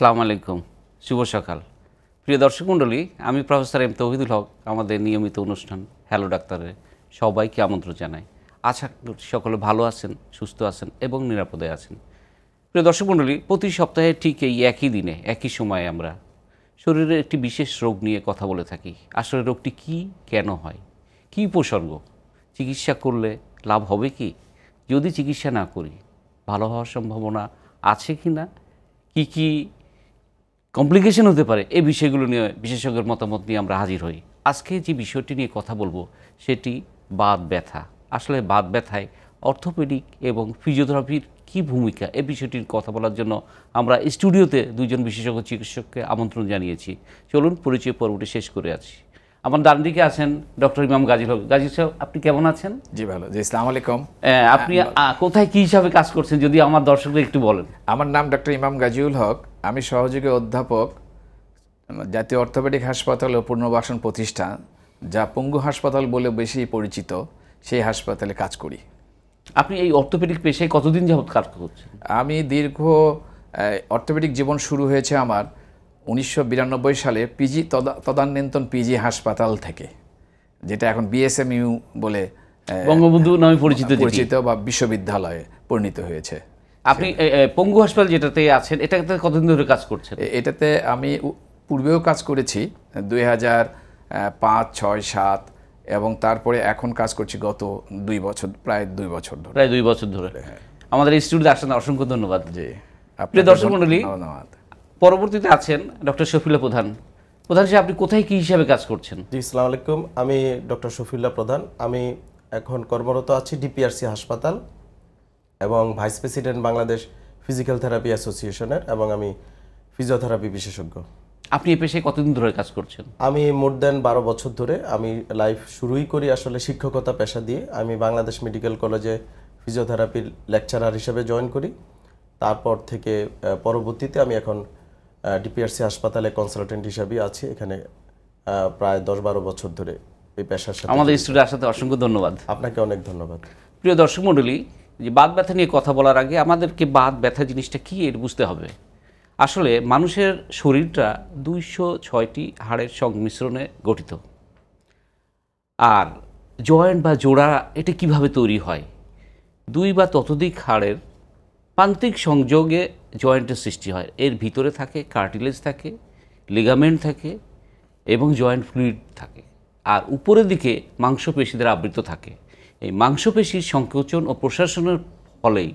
আসসালামু আলাইকুম শুভ সকাল প্রিয় দর্শক মণ্ডলী আমি প্রফেসর এম তৌহিদুল হক আমাদের নিয়মিত অনুষ্ঠান হ্যালো ডাক্তারের সবাইকে আমন্ত্রণ জানাই আশা সকলে ভালো আছেন সুস্থ আছেন এবং নিরাপদে আছেন প্রিয় দর্শক মণ্ডলী প্রতি সপ্তাহে ঠিক এই একই দিনে একই সময়ে আমরা শরীরের একটি বিশেষ রোগ নিয়ে কথা বলে থাকি আসলে রোগটি কি কেন হয় কি উপসর্গ চিকিৎসা করলে লাভ হবে কি যদি চিকিৎসা না করি ভালো হওয়ার সম্ভাবনা আছে কি না কী কী কমপ্লিকেশন হতে পারে এই বিষয়গুলো নিয়ে বিশেষজ্ঞের মতামত নিয়ে আমরা হাজির হই আজকে যে বিষয়টি নিয়ে কথা বলবো সেটি বাদ ব্যথা আসলে বাদ ব্যথায় অর্থোপেডিক এবং ফিজিওথেরাপির কি ভূমিকা এ বিষয়টির কথা বলার জন্য আমরা স্টুডিওতে দুজন বিশেষজ্ঞ চিকিৎসককে আমন্ত্রণ জানিয়েছি চলুন পরিচয় পর্বটি শেষ করে আছি আমার ডান দিকে আছেন ডক্টর ইমাম গাজী হক গাজী সাহেব আপনি কেমন আছেন জি ভালো জি ইসলাম আলাইকুম আপনি কোথায় কি হিসাবে কাজ করছেন যদি আমার দর্শকদের একটু বলেন আমার নাম ডক্টর ইমাম গাজীউল হক আমি সহযোগী অধ্যাপক জাতীয় অর্থোপেডিক হাসপাতাল ও পুনর্বাসন প্রতিষ্ঠান যা পঙ্গু হাসপাতাল বলে বেশি পরিচিত সেই হাসপাতালে কাজ করি আপনি এই অর্থোপেডিক পেশায় কতদিন যাবৎ কাজ করছেন আমি দীর্ঘ অর্থোপেডিক জীবন শুরু হয়েছে আমার উনিশশো সালে পিজি তদানীন্তন পিজি হাসপাতাল থেকে যেটা এখন বিএসএমইউ বলে বঙ্গবন্ধু নামে পরিচিত পরিচিত বা বিশ্ববিদ্যালয়ে পরিণত হয়েছে আপনি পঙ্গু হাসপাতাল যেটাতে আছেন এটাতে কতদিন ধরে কাজ করছেন এটাতে আমি পূর্বেও কাজ করেছি দুই হাজার পাঁচ ছয় সাত এবং তারপরে এখন কাজ করছি গত দুই বছর প্রায় দুই বছর ধরে প্রায় দুই বছর ধরে হ্যাঁ। আমাদের এই স্টুডিওতে আসেন অসংখ্য ধন্যবাদ জি আপনি দর্শক মন্ডলী ধন্যবাদ পরবর্তীতে আছেন ডক্টর শফিল্লা প্রধান প্রধান সাহেব আপনি কোথায় কি হিসাবে কাজ করছেন জি ইসলাম আলাইকুম আমি ডক্টর শফিল্লা প্রধান আমি এখন কর্মরত আছি ডিপিআরসি হাসপাতাল এবং vice president Bangladesh physical therapy অ্যাসোসিয়েশনের এবং আমি ফিজিওথেরাপি বিশেষজ্ঞ আপনি এই পেশায় কতদিন ধরে কাজ করছেন আমি মোর দেন বারো বছর ধরে আমি লাইফ শুরুই করি আসলে শিক্ষকতা পেশা দিয়ে আমি বাংলাদেশ মেডিকেল কলেজে ফিজিওথেরাপির লেকচারার হিসেবে জয়েন করি তারপর থেকে পরবর্তীতে আমি এখন ডিপিআরসি হাসপাতালে কনসালটেন্ট হিসাবে আছি এখানে প্রায় দশ বারো বছর ধরে এই পেশার সাথে আমাদের স্টুডিও আসাতে অসংখ্য ধন্যবাদ আপনাকে অনেক ধন্যবাদ প্রিয় দর্শক মন্ডলী যে বাদ ব্যথা নিয়ে কথা বলার আগে আমাদেরকে বাদ ব্যথা জিনিসটা কী এর বুঝতে হবে আসলে মানুষের শরীরটা দুইশো ছয়টি হাড়ের সংমিশ্রণে গঠিত আর জয়েন্ট বা জোড়া এটা কিভাবে তৈরি হয় দুই বা ততোধিক হাড়ের প্রান্তিক সংযোগে জয়েন্টের সৃষ্টি হয় এর ভিতরে থাকে কার্টিলেজ থাকে লিগামেন্ট থাকে এবং জয়েন্ট ফ্লুইড থাকে আর উপরের দিকে মাংসপেশিদের আবৃত থাকে এই মাংসপেশির সংকোচন ও প্রশাসনের ফলেই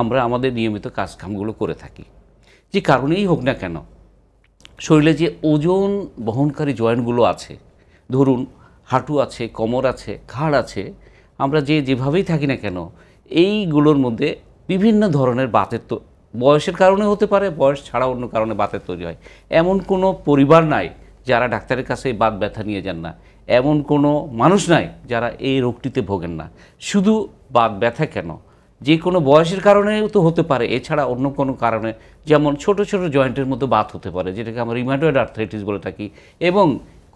আমরা আমাদের নিয়মিত কাজকামগুলো করে থাকি যে কারণেই হোক না কেন শরীরে যে ওজন বহনকারী জয়েন্টগুলো আছে ধরুন হাঁটু আছে কোমর আছে ঘাড় আছে আমরা যে যেভাবেই থাকি না কেন এইগুলোর মধ্যে বিভিন্ন ধরনের বাতের তো বয়সের কারণে হতে পারে বয়স ছাড়া অন্য কারণে বাতের তৈরি হয় এমন কোনো পরিবার নাই যারা ডাক্তারের কাছে এই বাত ব্যথা নিয়ে যান না এমন কোনো মানুষ নাই যারা এই রোগটিতে ভোগেন না শুধু বাত ব্যথা কেন যে কোনো বয়সের কারণেও তো হতে পারে এছাড়া অন্য কোনো কারণে যেমন ছোট ছোট জয়েন্টের মধ্যে বাত হতে পারে যেটাকে আমরা রিমাটোয়েড আর্থাইটিস বলে থাকি এবং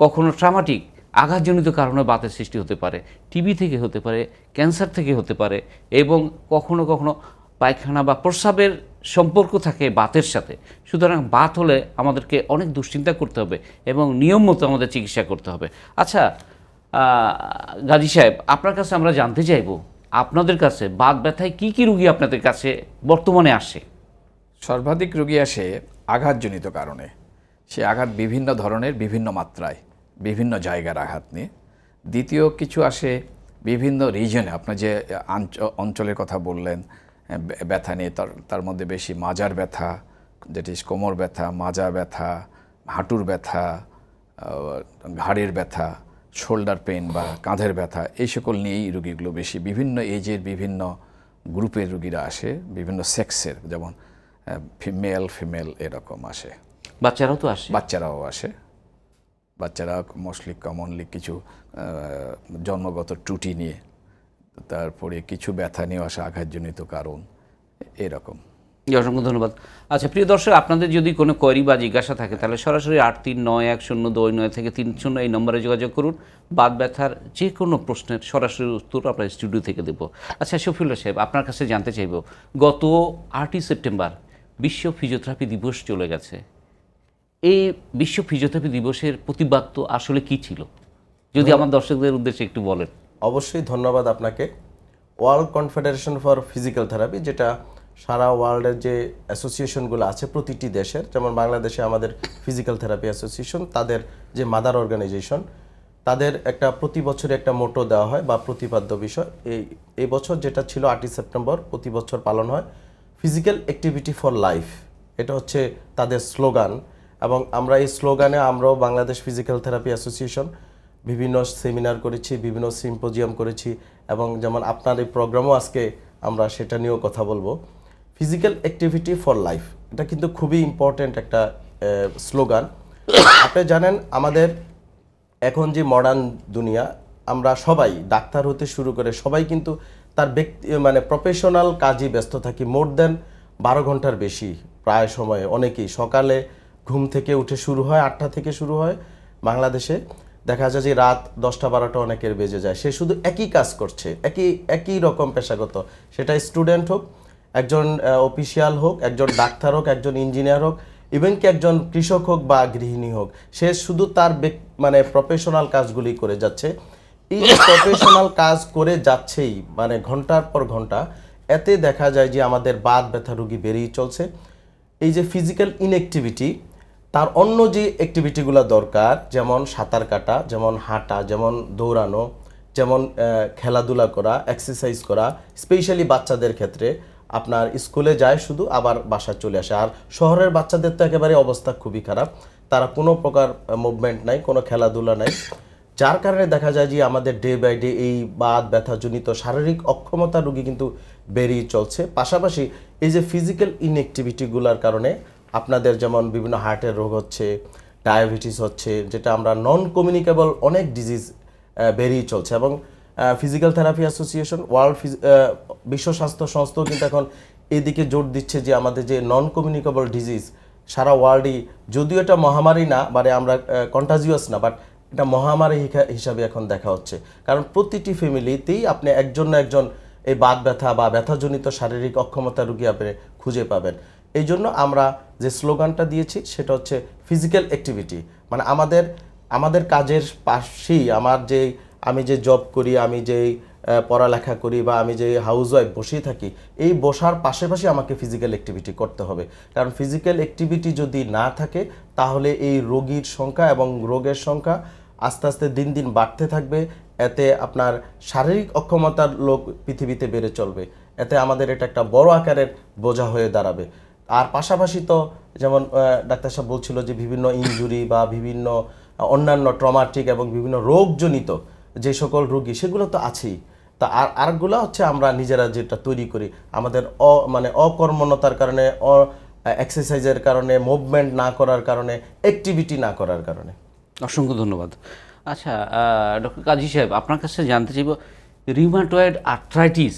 কখনো ট্রামাটিক আঘাতজনিত কারণে বাতের সৃষ্টি হতে পারে টিবি থেকে হতে পারে ক্যান্সার থেকে হতে পারে এবং কখনো কখনো পায়খানা বা প্রস্রাবের সম্পর্ক থাকে বাতের সাথে সুতরাং বাত হলে আমাদেরকে অনেক দুশ্চিন্তা করতে হবে এবং নিয়ম মতো আমাদের চিকিৎসা করতে হবে আচ্ছা গাজী সাহেব আপনার কাছে আমরা জানতে চাইব আপনাদের কাছে বাত ব্যথায় কি কি রুগী আপনাদের কাছে বর্তমানে আসে সর্বাধিক রুগী আসে আঘাতজনিত কারণে সে আঘাত বিভিন্ন ধরনের বিভিন্ন মাত্রায় বিভিন্ন জায়গার আঘাত নিয়ে দ্বিতীয় কিছু আসে বিভিন্ন রিজনে আপনার যে অঞ্চলের কথা বললেন হ্যাঁ, ব্যথা নিয়ে তার তার মধ্যে বেশি মাজার ব্যথা যেটি কোমর ব্যথা মাজা ব্যথা হাঁটুর ব্যথা ঘাড়ের ব্যথা শোল্ডার পেন বা কাঁধের ব্যথা এই সকল নিয়েই রুগীগুলো বেশি বিভিন্ন এজের বিভিন্ন গ্রুপের রুগীরা আসে বিভিন্ন সেক্সের যেমন ফিমেল ফিমেল এরকম আসে বাচ্চারাও তো আসে বাচ্চারাও আসে বাচ্চারা মোস্টলি কমনলি কিছু জন্মগত ত্রুটি নিয়ে তারপরে কিছু ব্যথা নিয়ে আসা আঘাতজনিত কারণ এরকম অসংখ্য ধন্যবাদ আচ্ছা প্রিয় দর্শক আপনাদের যদি কোনো কোয়ারি বা জিজ্ঞাসা থাকে তাহলে সরাসরি আট তিন নয় এক শূন্য দুই নয় থেকে তিন শূন্য এই নম্বরে যোগাযোগ করুন বাদ ব্যথার যে কোনো প্রশ্নের সরাসরি উত্তর আপনার স্টুডিও থেকে দেব আচ্ছা সফিউল্লা সাহেব আপনার কাছে জানতে চাইব গত আটই সেপ্টেম্বর বিশ্ব ফিজিওথেরাপি দিবস চলে গেছে এই বিশ্ব ফিজিওথেরাপি দিবসের প্রতিবাদ তো আসলে কি ছিল যদি আমার দর্শকদের উদ্দেশ্যে একটু বলেন অবশ্যই ধন্যবাদ আপনাকে world confederation for physical therapy যেটা সারা ওয়ার্ল্ডের যে অ্যাসোসিয়েশনগুলো আছে প্রতিটি দেশের যেমন বাংলাদেশে আমাদের ফিজিক্যাল থেরাপি অ্যাসোসিয়েশন তাদের যে মাদার অর্গানাইজেশন তাদের একটা প্রতি বছরে একটা মোটো দেওয়া হয় বা প্রতিপাদ্য বিষয় এই এই বছর যেটা ছিল আটই সেপ্টেম্বর প্রতি বছর পালন হয় ফিজিক্যাল অ্যাক্টিভিটি ফর লাইফ এটা হচ্ছে তাদের স্লোগান এবং আমরা এই স্লোগানে আমরাও বাংলাদেশ ফিজিক্যাল থেরাপি অ্যাসোসিয়েশন বিভিন্ন সেমিনার করেছি বিভিন্ন সিম্পোজিয়াম করেছি এবং যেমন আপনার এই প্রোগ্রামও আজকে আমরা সেটা নিয়েও কথা বলবো ফিজিক্যাল অ্যাক্টিভিটি ফর লাইফ এটা কিন্তু খুবই ইম্পর্ট্যান্ট একটা স্লোগান আপনি জানেন আমাদের এখন যে মডার্ন দুনিয়া আমরা সবাই ডাক্তার হতে শুরু করে সবাই কিন্তু তার ব্যক্তি মানে প্রফেশনাল কাজে ব্যস্ত থাকি মোর দেন বারো ঘন্টার বেশি প্রায় সময়ে অনেকেই সকালে ঘুম থেকে উঠে শুরু হয় আটটা থেকে শুরু হয় বাংলাদেশে দেখা যায় যে রাত দশটা বারোটা অনেকের বেজে যায় সে শুধু একই কাজ করছে একই একই রকম পেশাগত সেটা স্টুডেন্ট হোক একজন অফিসিয়াল হোক একজন ডাক্তার হোক একজন ইঞ্জিনিয়ার হোক ইভেন কি একজন কৃষক হোক বা গৃহিণী হোক সে শুধু তার মানে প্রফেশনাল কাজগুলি করে যাচ্ছে এই প্রফেশনাল কাজ করে যাচ্ছেই মানে ঘন্টার পর ঘন্টা এতে দেখা যায় যে আমাদের বাদ ব্যথা রুগী বেড়েই চলছে এই যে ফিজিক্যাল ইনএক্টিভিটি তার অন্য যে অ্যাক্টিভিটিগুলো দরকার যেমন সাঁতার কাটা যেমন হাঁটা যেমন দৌড়ানো যেমন খেলাধুলা করা এক্সারসাইজ করা স্পেশালি বাচ্চাদের ক্ষেত্রে আপনার স্কুলে যায় শুধু আবার বাসা চলে আসে আর শহরের বাচ্চাদের তো একেবারে অবস্থা খুবই খারাপ তারা কোনো প্রকার মুভমেন্ট নাই কোনো খেলাধুলা নাই যার কারণে দেখা যায় যে আমাদের ডে বাই ডে এই বাদ ব্যথাজনিত শারীরিক অক্ষমতা রোগী কিন্তু বেরিয়ে চলছে পাশাপাশি এই যে ফিজিক্যাল ইনএক্টিভিটিগুলোর কারণে আপনাদের যেমন বিভিন্ন হার্টের রোগ হচ্ছে ডায়াবেটিস হচ্ছে যেটা আমরা নন কমিউনিকেবল অনেক ডিজিজ বেরিয়ে চলছে এবং ফিজিক্যাল থেরাপি অ্যাসোসিয়েশন ওয়ার্ল্ড বিশ্ব স্বাস্থ্য সংস্থাও কিন্তু এখন এদিকে জোর দিচ্ছে যে আমাদের যে নন কমিউনিকেবল ডিজিজ সারা ওয়ার্ল্ডই যদিও এটা মহামারী না মানে আমরা কন্টাজিয়াস না বাট এটা মহামারী হিসাবে এখন দেখা হচ্ছে কারণ প্রতিটি ফ্যামিলিতেই আপনি একজন না একজন এই বাত ব্যথা বা ব্যথাজনিত শারীরিক অক্ষমতা রুগী আপনি খুঁজে পাবেন এই জন্য আমরা যে স্লোগানটা দিয়েছি সেটা হচ্ছে ফিজিক্যাল অ্যাক্টিভিটি মানে আমাদের আমাদের কাজের পাশেই আমার যে আমি যে জব করি আমি যেই পড়ালেখা করি বা আমি যে হাউস ওয়াইফ বসেই থাকি এই বসার পাশাপাশি আমাকে ফিজিক্যাল অ্যাক্টিভিটি করতে হবে কারণ ফিজিক্যাল অ্যাক্টিভিটি যদি না থাকে তাহলে এই রোগীর সংখ্যা এবং রোগের সংখ্যা আস্তে আস্তে দিন দিন বাড়তে থাকবে এতে আপনার শারীরিক অক্ষমতার লোক পৃথিবীতে বেড়ে চলবে এতে আমাদের এটা একটা বড় আকারের বোঝা হয়ে দাঁড়াবে আর পাশাপাশি তো যেমন ডাক্তার সাহেব বলছিল যে বিভিন্ন ইঞ্জুরি বা বিভিন্ন অন্যান্য ট্রমাটিক এবং বিভিন্ন রোগজনিত যে সকল রোগী সেগুলো তো আছেই তা আর আরগুলো হচ্ছে আমরা নিজেরা যেটা তৈরি করি আমাদের অ মানে অকর্মণতার কারণে অ এক্সারসাইজের কারণে মুভমেন্ট না করার কারণে অ্যাক্টিভিটি না করার কারণে অসংখ্য ধন্যবাদ আচ্ছা ডক্টর কাজী সাহেব আপনার কাছে জানতে চাইব রিমাটয়েড আর্থ্রাইটিস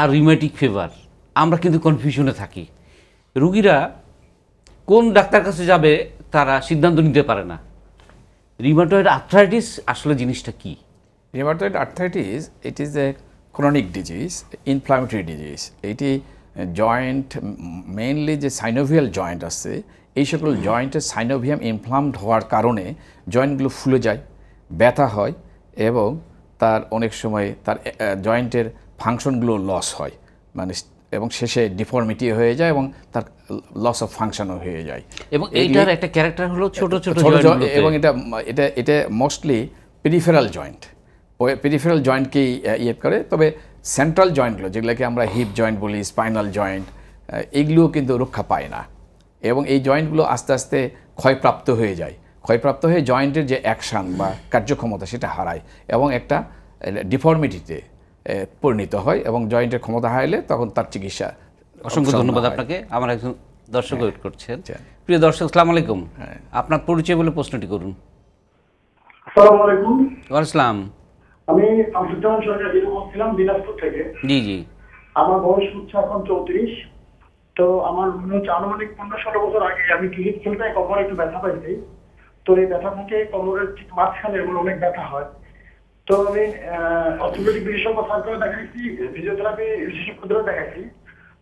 আর রিমেটিক ফিভার আমরা কিন্তু কনফিউশনে থাকি রুগীরা কোন ডাক্তার কাছে যাবে তারা সিদ্ধান্ত নিতে পারে না রিমাটয়েড আর্থ্রাইটিস আসলে জিনিসটা কি rheumatoid arthritis it is a chronic disease inflammatory disease এটি জয়েন্ট মেইনলি যে সাইনোভিয়াল জয়েন্ট আছে এই সকল জয়েন্টের সাইনোভিয়াম ইনফ্লামড হওয়ার কারণে জয়েন্টগুলো ফুলে যায় ব্যথা হয় এবং তার অনেক সময় তার জয়েন্টের ফাংশনগুলো লস হয় মানে এবং শেষে ডিফর্মিটি হয়ে যায় এবং তার লস অফ ফাংশনও হয়ে যায় এবং এইটার একটা ক্যারেক্টার হলো ছোট ছোট এবং এটা এটা এটা মোস্টলি পেরিফেরাল জয়েন্ট পেরিফেরাল জয়েন্টকেই ইয়ে করে তবে সেন্ট্রাল জয়েন্টগুলো যেগুলোকে আমরা হিপ জয়েন্ট বলি স্পাইনাল জয়েন্ট এগুলোও কিন্তু রক্ষা পায় না এবং এই জয়েন্টগুলো আস্তে আস্তে ক্ষয়প্রাপ্ত হয়ে যায় ক্ষয়প্রাপ্ত হয়ে জয়েন্টের যে অ্যাকশান বা কার্যক্ষমতা সেটা হারায় এবং একটা ডিফর্মিটিতে পরিণত হয় এবং জয়েন্টের ক্ষমতা হারাইলে তখন তার চিকিৎসা অসংখ্য ধন্যবাদ আপনাকে আমার একজন দর্শক হ্যাঁ, ওয়েট করছেন আচ্ছা। প্রিয় দর্শক সালাম আলাইকুম হ্যাঁ। আপনার পরিচয় বলে প্রশ্নটি করুন আসসালাম আমি সরকার ছিলাম দিনাজপুর থেকে জি জি আমার বয়স হচ্ছে এখন চৌত্রিশ তো আমার মনে হচ্ছে আনুমানিক পনেরো ষোলো বছর আগে আমি ক্রিকেট খেলতে কোমরে একটু ব্যথা পাইছি তো এই ব্যথা থেকে কমরের ঠিক মাঝখানে এগুলো অনেক ব্যথা হয় তো আমি অর্থোপেডিক বিশেষজ্ঞ সরকার দেখাইছি ফিজিওথেরাপি বিশেষজ্ঞদেরও দেখাইছি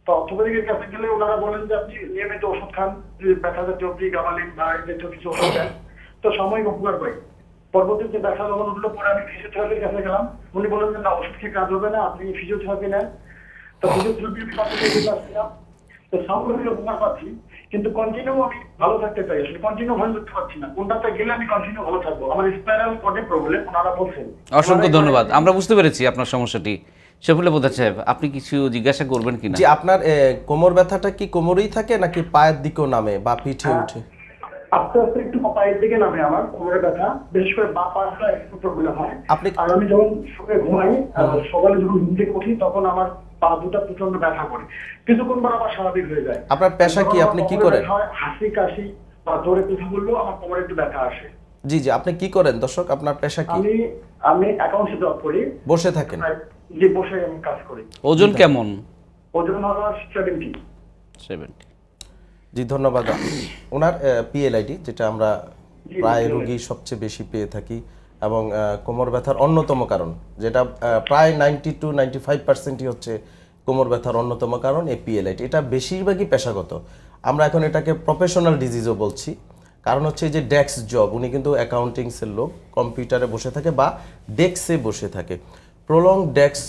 তো অর্থোপেডিকের কাছে গেলে ওনারা বলেন যে আপনি নিয়মিত ওষুধ খান ব্যথা জাতীয় কি গামালিন বা এই জাতীয় কিছু ওষুধ দেন তো সময় উপকার পাই পরবর্তীতে ব্যথা যখন উঠলো পরে আমি ফিজিওথেরাপির কাছে গেলাম উনি বলেন যে না ওষুধ খেয়ে কাজ হবে না আপনি ফিজিওথেরাপি নেন তো ফিজিওথেরাপি আমি কাছে গিয়ে তো সাউন্ড উপকার পাচ্ছি কিন্তু কন্টিনিউ আমি ভালো থাকতে চাই আসলে কন্টিনিউ ভালো থাকতে পারছি না কোনটাতে গেলে আমি কন্টিনিউ ভালো থাকবো আমার স্পাইরাল কর্ডে প্রবলেম ওনারা বলছেন অসংখ্য ধন্যবাদ আমরা বুঝতে পেরেছি আপনার সমস্যাটি বোধা সাহেব আপনি কিছু জিজ্ঞাসা করবেন কিনা আপনার কোমর ব্যথাটা কি কোমরেই থাকে নাকি পায়ের দিকেও নামে বা পিঠে হ্যাঁ। উঠে আপনি যখন ঘুমাই সকালে যখন ঘুম থেকে উঠি তখন আমার পা দুটা প্রচন্ড ব্যথা করে কিছুক্ষণ পর আবার স্বাভাবিক হয়ে যায় আপনার পেশা কি আপনি কি করেন হাসি কাশি বা জোরে কথা বললেও আমার কোমরে একটু ব্যথা আসে জি জি আপনি কি করেন দর্শক আপনার পেশা কি আমি আমি অ্যাকাউন্টে জব করি বসে থাকেন জি বসে আমি কাজ করি ওজন কেমন ওজন হলো 70 70 জি ধন্যবাদ ওনার পিএলআইডি যেটা আমরা প্রায় রোগী সবচেয়ে বেশি পেয়ে থাকি এবং কোমর ব্যথার অন্যতম কারণ যেটা প্রায় নাইনটি টু নাইনটি ফাইভ পার্সেন্টই হচ্ছে কোমর ব্যথার অন্যতম কারণ এই পিএলআইটি এটা বেশিরভাগই পেশাগত আমরা এখন এটাকে প্রফেশনাল ডিজিজও বলছি কারণ হচ্ছে যে ডেক্স জব উনি কিন্তু অ্যাকাউন্টিংসের লোক কম্পিউটারে বসে থাকে বা ডেক্সে বসে থাকে প্রলং ডেস্ক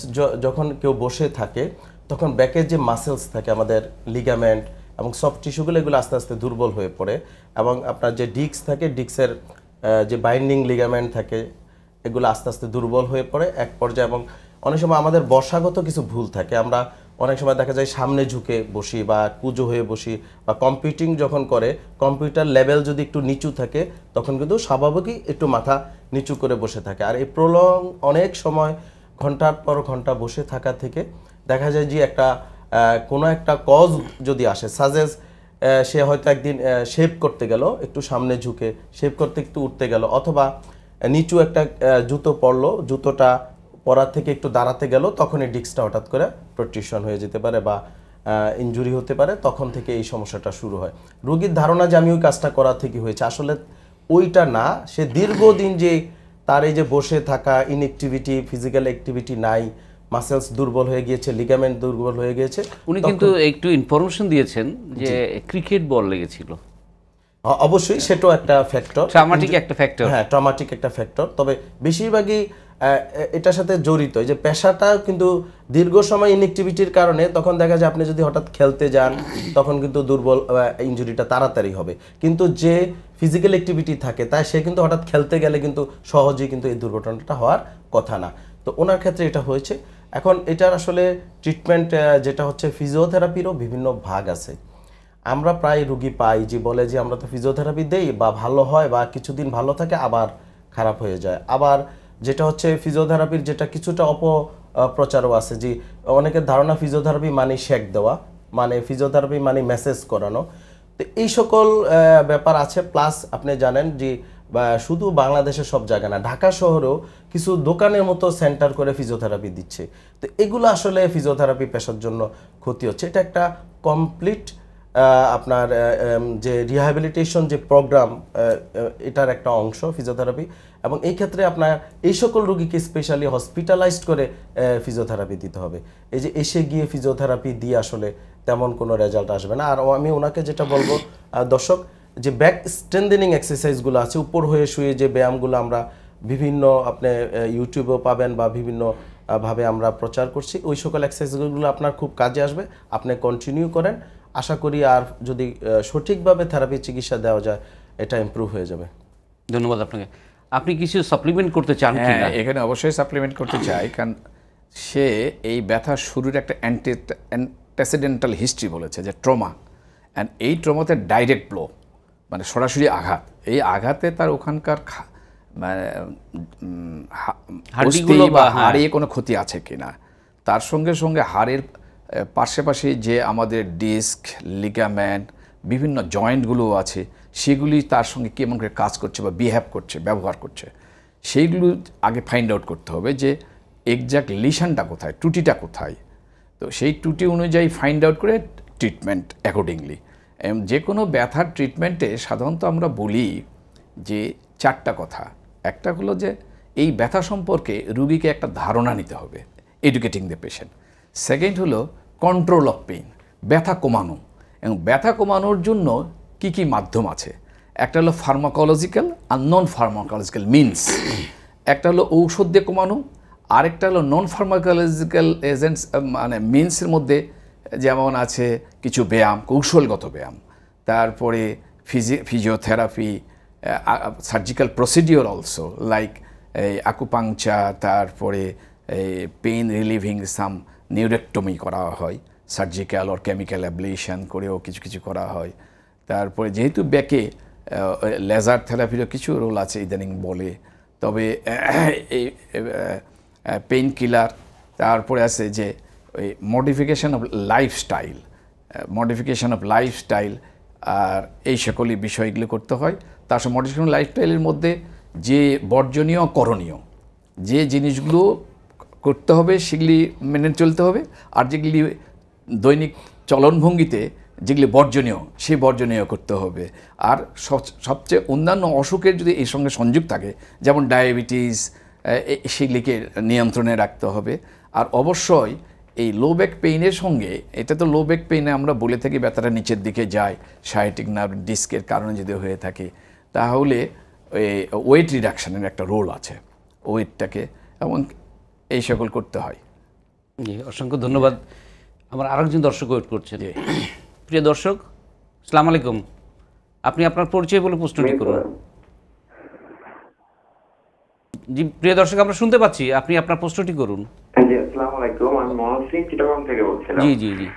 যখন কেউ বসে থাকে তখন ব্যাকের যে মাসেলস থাকে আমাদের লিগামেন্ট এবং সফট টিস্যুগুলো এগুলো আস্তে আস্তে দুর্বল হয়ে পড়ে এবং আপনার যে ডিক্স থাকে ডিক্সের যে বাইন্ডিং লিগামেন্ট থাকে এগুলো আস্তে আস্তে দুর্বল হয়ে পড়ে এক পর্যায়ে এবং অনেক সময় আমাদের বসাগত কিছু ভুল থাকে আমরা অনেক সময় দেখা যায় সামনে ঝুঁকে বসি বা কুজো হয়ে বসি বা কম্পিউটিং যখন করে কম্পিউটার লেভেল যদি একটু নিচু থাকে তখন কিন্তু স্বাভাবিকই একটু মাথা নিচু করে বসে থাকে আর এই প্রলং অনেক সময় ঘন্টার পর ঘন্টা বসে থাকা থেকে দেখা যায় যে একটা কোনো একটা কজ যদি আসে সাজেস্ট সে হয়তো একদিন শেভ করতে গেল একটু সামনে ঝুঁকে শেভ করতে একটু উঠতে গেল অথবা নিচু একটা জুতো পরলো জুতোটা পরার থেকে একটু দাঁড়াতে গেল তখন এই ডিস্কটা হঠাৎ করে প্রটিউশন হয়ে যেতে পারে বা ইঞ্জুরি হতে পারে তখন থেকে এই সমস্যাটা শুরু হয় রোগীর ধারণা যে আমি ওই কাজটা করা থেকে হয়েছে আসলে ওইটা না সে দীর্ঘদিন যে তার এই যে বসে থাকা ইনএক্টিভিটি ফিজিক্যাল অ্যাক্টিভিটি নাই মাসেলস দুর্বল হয়ে গিয়েছে লিগামেন্ট দুর্বল হয়ে গিয়েছে উনি কিন্তু একটু ইনফরমেশন দিয়েছেন যে ক্রিকেট বল লেগেছিল অবশ্যই সেটাও একটা ফ্যাক্টর ট্রমাটিক একটা ফ্যাক্টর হ্যাঁ ট্রমাটিক একটা ফ্যাক্টর তবে বেশিরভাগই এটার সাথে জড়িত যে পেশাটা কিন্তু দীর্ঘ সময় ইনএক্টিভিটির কারণে তখন দেখা যায় আপনি যদি হঠাৎ খেলতে যান তখন কিন্তু দুর্বল ইঞ্জুরিটা তাড়াতাড়ি হবে কিন্তু যে ফিজিক্যাল অ্যাক্টিভিটি থাকে তাই সে কিন্তু হঠাৎ খেলতে গেলে কিন্তু সহজেই কিন্তু এই দুর্ঘটনাটা হওয়ার কথা না তো ওনার ক্ষেত্রে এটা হয়েছে এখন এটার আসলে ট্রিটমেন্ট যেটা হচ্ছে ফিজিওথেরাপিরও বিভিন্ন ভাগ আছে আমরা প্রায় রুগী পাই যে বলে যে আমরা তো ফিজিওথেরাপি দেই বা ভালো হয় বা কিছুদিন ভালো থাকে আবার খারাপ হয়ে যায় আবার যেটা হচ্ছে ফিজিওথেরাপির যেটা কিছুটা অপপ্রচারও আছে যে অনেকের ধারণা ফিজিওথেরাপি মানে শেক দেওয়া মানে ফিজিওথেরাপি মানে মেসেজ করানো তো এই সকল ব্যাপার আছে প্লাস আপনি জানেন যে শুধু বাংলাদেশের সব জায়গা না ঢাকা শহরেও কিছু দোকানের মতো সেন্টার করে ফিজিওথেরাপি দিচ্ছে তো এগুলো আসলে ফিজিওথেরাপি পেশার জন্য ক্ষতি হচ্ছে এটা একটা কমপ্লিট আপনার যে রিহ্যাবিলিটেশন যে প্রোগ্রাম এটার একটা অংশ ফিজিওথেরাপি এবং এই ক্ষেত্রে আপনার এই সকল রোগীকে স্পেশালি হসপিটালাইজড করে ফিজিওথেরাপি দিতে হবে এই যে এসে গিয়ে ফিজিওথেরাপি দিয়ে আসলে তেমন কোনো রেজাল্ট আসবে না আর আমি ওনাকে যেটা বলবো দর্শক যে ব্যাক স্ট্রেন্দেনিং এক্সারসাইজগুলো আছে উপর হয়ে শুয়ে যে ব্যায়ামগুলো আমরা বিভিন্ন আপনি ইউটিউবেও পাবেন বা বিভিন্ন ভাবে আমরা প্রচার করছি ওই সকল এক্সারসাইজগুলো আপনার খুব কাজে আসবে আপনি কন্টিনিউ করেন আশা করি আর যদি সঠিকভাবে থেরাপি চিকিৎসা দেওয়া যায় এটা ইম্প্রুভ হয়ে যাবে ধন্যবাদ আপনাকে আপনি কিছু সাপ্লিমেন্ট করতে চান হ্যাঁ এখানে অবশ্যই সাপ্লিমেন্ট করতে চাই কারণ সে এই ব্যথা শুরুর একটা অ্যান্টি অ্যান্টাসিডেন্টাল হিস্ট্রি বলেছে যে ট্রমা অ্যান্ড এই ট্রমাতে ডাইরেক্ট ব্লো মানে সরাসরি আঘাত এই আঘাতে তার ওখানকার খা মানে, বা হ্যাঁ। হাড়ে কোনো ক্ষতি আছে কিনা তার সঙ্গে সঙ্গে হাড়ের পাশাপাশি যে আমাদের ডিস্ক লিগামেন্ট বিভিন্ন জয়েন্টগুলো আছে সেগুলি তার সঙ্গে কেমন করে কাজ করছে বা বিহেভ করছে ব্যবহার করছে সেইগুলো আগে ফাইন্ড আউট করতে হবে যে এক্স্যাক্ট লিশানটা কোথায় ত্রুটিটা কোথায় তো সেই ত্রুটি অনুযায়ী ফাইন্ড আউট করে ট্রিটমেন্ট অ্যাকর্ডিংলি যে কোনো ব্যথার ট্রিটমেন্টে সাধারণত আমরা বলি যে চারটা কথা একটা হলো যে এই ব্যথা সম্পর্কে রুগীকে একটা ধারণা নিতে হবে এডুকেটিং দ্য পেশেন্ট সেকেন্ড হলো কন্ট্রোল অফ পেইন ব্যথা কমানো এবং ব্যথা কমানোর জন্য কি কি মাধ্যম আছে একটা হলো ফার্মাকোলজিক্যাল আর নন ফার্মাকোলজিক্যাল মিনস একটা হলো ঔষধ দিয়ে কমানো আরেকটা হলো নন ফার্মাকোলজিক্যাল এজেন্টস মানে মিনসের মধ্যে যেমন আছে কিছু ব্যায়াম কৌশলগত ব্যায়াম তারপরে physio physiotherapy surgical procedure also like এই আকুপাংচা তারপরে এই পেন রিলিভিং সাম নিউরেক্টোমি করা হয় সার্জিক্যাল ওর কেমিক্যাল অ্যাবলিশন করেও কিছু কিছু করা হয় তারপরে যেহেতু ব্যাকে লেজার থেরাপিরও কিছু রোল আছে ইদানিং বলে তবে এই পেইন কিলার তারপরে আছে যে ওই modification of lifestyle modification of lifestyle আর এই সকলই বিষয়গুলো করতে হয় তার সঙ্গে মডিফিকেশন লাইফস্টাইলের মধ্যে যে বর্জনীয় করণীয় যে জিনিসগুলো করতে হবে সেগুলি মেনে চলতে হবে আর যেগুলি দৈনিক চলনভঙ্গিতে যেগুলি বর্জনীয় সেই বর্জনীয় করতে হবে আর সবচেয়ে অন্যান্য অসুখের যদি এর সঙ্গে সংযোগ থাকে যেমন ডায়াবেটিস সেগুলিকে নিয়ন্ত্রণে রাখতে হবে আর অবশ্যই এই লো ব্যাক পেইনের সঙ্গে এটা তো লো ব্যাক পেইনে আমরা বলে থাকি ব্যথাটা নিচের দিকে যায় সায়াটিক নার্ভ ডিস্কের কারণে যদি হয়ে থাকে তাহলে ওয়েট রিডাকশানের একটা রোল আছে ওয়েটটাকে এবং এই সকল করতে হয় অসংখ্য ধন্যবাদ আমার আরেকজন দর্শক ওয়েট করছে প্রিয় দর্শক সালাম আলাইকুম আপনি আপনার পরিচয় বলে প্রশ্নটি করুন জি প্রিয় দর্শক আমরা শুনতে পাচ্ছি আপনি আপনার প্রশ্নটি করুন জি আসসালামু আলাইকুম আমি থেকে বলছিলাম জি জি জি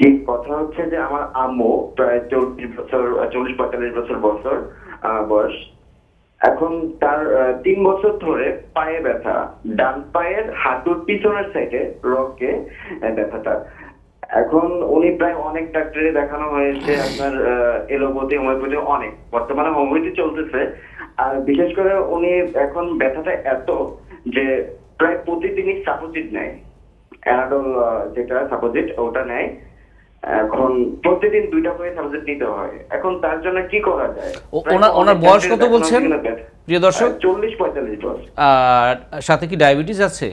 যে কথা হচ্ছে যে আমার আম্মু প্রায় চল্লিশ বছর চল্লিশ পঁয়তাল্লিশ বছর বছর বয়স এখন তার তিন বছর ধরে পায়ে ব্যথা ডান পায়ের হাঁটুর পিছনের সাইডে রকে ব্যথাটা এখন উনি প্রায় অনেক ডাক্তারে দেখানো হয়েছে আপনার এলোপথি হোমিওপ্যাথি অনেক বর্তমানে হোমিওপ্যাথি চলতেছে আর বিশেষ করে উনি এখন ব্যথাটা এত যে প্রায় প্রতিদিনই সাপোজিট নেয় অ্যানাডল যেটা সাপোজিট ওটা নেয় এখন প্রতিদিন দুইটা করে সাবজেক্ট নিতে হয় এখন তার জন্য কি করা যায় ওনার ওনার বয়স কত বলছেন প্রিয় দর্শক 40 45 বছর আর সাথে কি ডায়াবেটিস আছে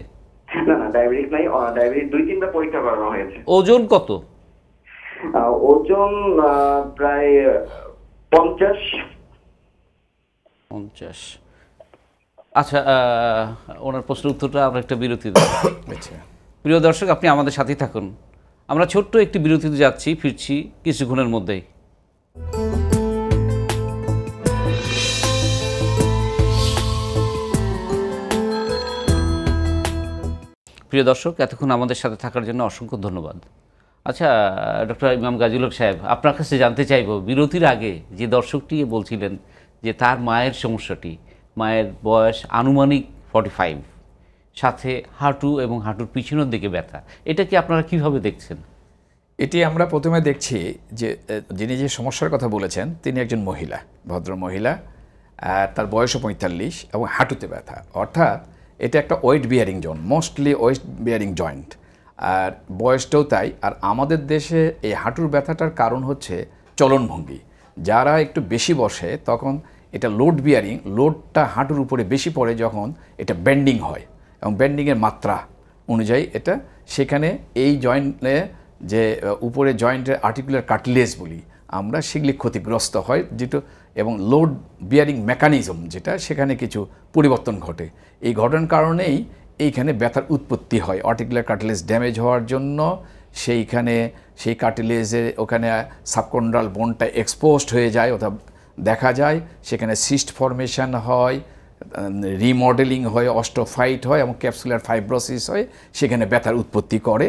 না না ডায়াবেটিস নাই ডায়াবেটিস দুই তিনটা পরীক্ষা করানো হয়েছে ওজন কত ওজন প্রায় 50 50 আচ্ছা ওনার প্রশ্নের উত্তরটা আমরা একটা বিরতি দেব আচ্ছা প্রিয় দর্শক আপনি আমাদের সাথেই থাকুন আমরা ছোট্ট একটি বিরতিতে যাচ্ছি ফিরছি কিছুক্ষণের মধ্যেই প্রিয় দর্শক এতক্ষণ আমাদের সাথে থাকার জন্য অসংখ্য ধন্যবাদ আচ্ছা ডক্টর ইমাম গাজুল সাহেব আপনার কাছে জানতে চাইব বিরতির আগে যে দর্শকটি বলছিলেন যে তার মায়ের সমস্যাটি মায়ের বয়স আনুমানিক ফর্টি ফাইভ সাথে হাঁটু এবং হাঁটুর পিছনের দিকে ব্যথা এটা কি আপনারা কিভাবে দেখছেন এটি আমরা প্রথমে দেখছি যে যিনি যে সমস্যার কথা বলেছেন তিনি একজন মহিলা ভদ্র মহিলা তার বয়সও পঁয়তাল্লিশ এবং হাঁটুতে ব্যথা অর্থাৎ এটা একটা weight bearing zone mostly weight bearing joint আর বয়সটাও তাই আর আমাদের দেশে এই হাঁটুর ব্যথাটার কারণ হচ্ছে চলনভঙ্গি যারা একটু বেশি বসে তখন এটা লোড বিয়ারিং লোডটা হাঁটুর উপরে বেশি পড়ে যখন এটা ব্যান্ডিং হয় এবং ব্যান্ডিংয়ের মাত্রা অনুযায়ী এটা সেখানে এই জয়েন্টে যে উপরে জয়েন্টের আর্টিকুলার কাটলেস বলি আমরা সেগুলি ক্ষতিগ্রস্ত হয় যেটা এবং লোড বিয়ারিং মেকানিজম যেটা সেখানে কিছু পরিবর্তন ঘটে এই ঘটনার কারণেই এইখানে ব্যথার উৎপত্তি হয় আর্টিকুলার কাটলেস ড্যামেজ হওয়ার জন্য সেইখানে সেই কার্টিলেজের ওখানে সাবকন্ড্রাল বোনটা এক্সপোজড হয়ে যায় অর্থাৎ দেখা যায় সেখানে সিস্ট ফরমেশান হয় রিমডেলিং হয় অস্টোফাইট হয় এবং ক্যাপসুলার ফাইব্রোসিস হয় সেখানে ব্যথার উৎপত্তি করে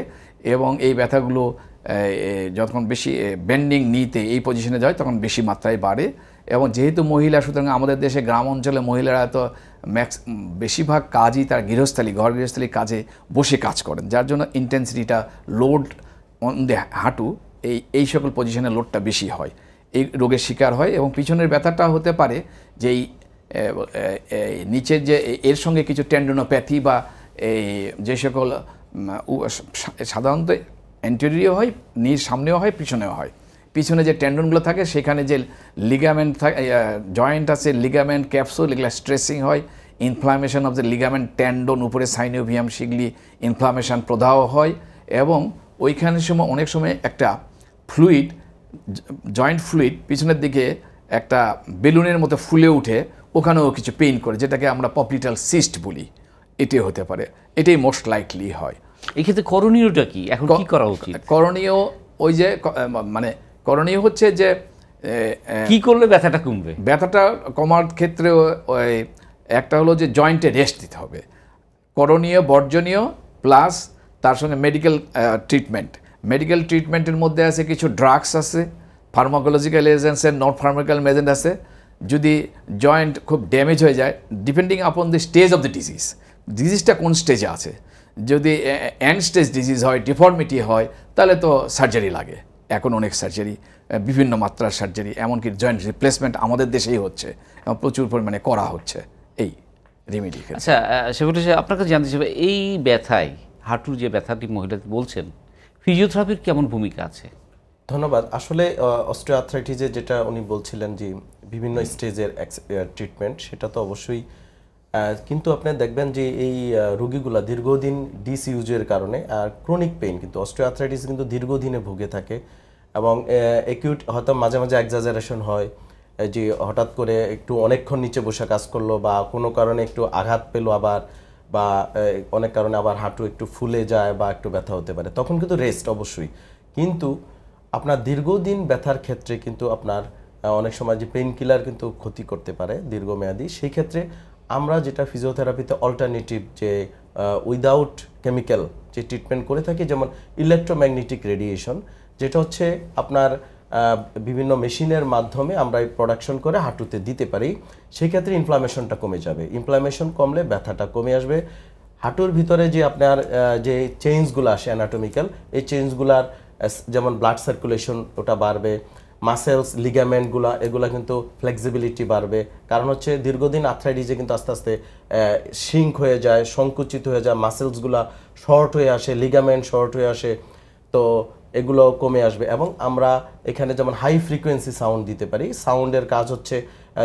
এবং এই ব্যথাগুলো যখন বেশি বেন্ডিং নিতে এই পজিশনে যায় তখন বেশি মাত্রায় বাড়ে এবং যেহেতু মহিলা সুতরাং আমাদের দেশে গ্রাম অঞ্চলে মহিলারা তো ম্যাক্স বেশিরভাগ কাজই তার গৃহস্থালী ঘর গৃহস্থালী কাজে বসে কাজ করেন যার জন্য ইন্টেন্সিটিটা লোড হাঁটু এই এই সকল পজিশনে লোডটা বেশি হয় এই রোগের শিকার হয় এবং পিছনের ব্যথাটা হতে পারে যে এই নিচের যে এর সঙ্গে কিছু ট্যান্ডোনোপ্যাথি বা এই যে সকল সাধারণত অ্যান্টেরিও হয় নিজ সামনেও হয় পিছনেও হয় পিছনে যে টেন্ডনগুলো থাকে সেখানে যে লিগামেন্ট জয়েন্ট আছে লিগামেন্ট ক্যাপসুল এগুলো স্ট্রেসিং হয় inflammation of the ligament tendon উপরে সাইনোভিয়াম শিগলি ইনফ্লামেশন প্রদাহ হয় এবং ওইখানের সময় অনেক সময় একটা ফ্লুইড জয়েন্ট ফ্লুইড পিছনের দিকে একটা বেলুনের মতো ফুলে উঠে ওখানেও কিছু পেইন করে যেটাকে আমরা পপলিটাল সিস্ট বলি এটি হতে পারে এটাই মোস্ট লাইকলি হয় এক্ষেত্রে করণীয়টা কি এখন কি করা উচিত করণীয় ওই যে মানে করণীয় হচ্ছে যে কি করলে ব্যথাটা কমবে ব্যথাটা কমার ক্ষেত্রে ওই একটা হলো যে জয়েন্টে রেস্ট দিতে হবে করণীয় বর্জনীয় প্লাস তার সঙ্গে মেডিকেল ট্রিটমেন্ট মেডিকেল ট্রিটমেন্টের মধ্যে আছে কিছু ড্রাগস আছে ফার্মাকোলজিক্যাল এজেন্টস এর নন ফার্মাকোল এজেন্ট আছে যদি জয়েন্ট খুব ড্যামেজ হয়ে যায় depending upon the stage of the disease ডিজিজটা কোন স্টেজে আছে যদি অ্যান্ড স্টেজ ডিজিজ হয় ডিফর্মিটি হয় তাহলে তো সার্জারি লাগে এখন অনেক সার্জারি বিভিন্ন মাত্রার সার্জারি এমনকি জয়েন্ট রিপ্লেসমেন্ট আমাদের দেশেই হচ্ছে এবং প্রচুর পরিমাণে করা হচ্ছে এই রেমিডি আচ্ছা সেগুলো আপনার কাছে জানতে চাই এই ব্যথায় হাঁটুর যে ব্যথাটি মহিলা বলছেন ফিজিওথেরাপির কেমন ভূমিকা আছে ধন্যবাদ আসলে অস্ট্রিয়াথ্রাইটিসে যেটা উনি বলছিলেন যে বিভিন্ন স্টেজের ট্রিটমেন্ট সেটা তো অবশ্যই কিন্তু আপনি দেখবেন যে এই রোগীগুলা দীর্ঘদিন ডিসইউজের কারণে আর ক্রনিক পেইন কিন্তু অস্ট্রিয়াথ্রাইটিস কিন্তু দীর্ঘদিনে ভুগে থাকে এবং একিউট হয়তো মাঝে মাঝে এক্সাজারেশন হয় যে হঠাৎ করে একটু অনেকক্ষণ নিচে বসে কাজ করলো বা কোনো কারণে একটু আঘাত পেলো আবার বা অনেক কারণে আবার হাঁটু একটু ফুলে যায় বা একটু ব্যথা হতে পারে তখন কিন্তু রেস্ট অবশ্যই কিন্তু আপনার দীর্ঘদিন ব্যথার ক্ষেত্রে কিন্তু আপনার অনেক সময় যে পেইন কিলার কিন্তু ক্ষতি করতে পারে দীর্ঘমেয়াদী সেই ক্ষেত্রে আমরা যেটা ফিজিওথেরাপিতে অল্টারনেটিভ যে উইদাউট কেমিক্যাল যে ট্রিটমেন্ট করে থাকি যেমন ইলেকট্রোম্যাগনেটিক রেডিয়েশন যেটা হচ্ছে আপনার বিভিন্ন মেশিনের মাধ্যমে আমরা প্রোডাকশন করে হাঁটুতে দিতে পারি সেক্ষেত্রে ইনফ্লামেশনটা কমে যাবে ইনফ্লামেশন কমলে ব্যথাটা কমে আসবে হাঁটুর ভিতরে যে আপনার যে চেঞ্জগুলো আসে অ্যানাটমিক্যাল এই চেঞ্জগুলার যেমন ব্লাড সার্কুলেশন ওটা বাড়বে মাসেলস লিগামেন্টগুলা এগুলা কিন্তু ফ্লেক্সিবিলিটি বাড়বে কারণ হচ্ছে দীর্ঘদিন আর্থ্রাইটিসে কিন্তু আস্তে আস্তে শিঙ্ক হয়ে যায় সংকুচিত হয়ে যায় মাসেলসগুলা শর্ট হয়ে আসে লিগামেন্ট শর্ট হয়ে আসে তো এগুলো কমে আসবে এবং আমরা এখানে যেমন হাই ফ্রিকোয়েন্সি সাউন্ড দিতে পারি সাউন্ডের কাজ হচ্ছে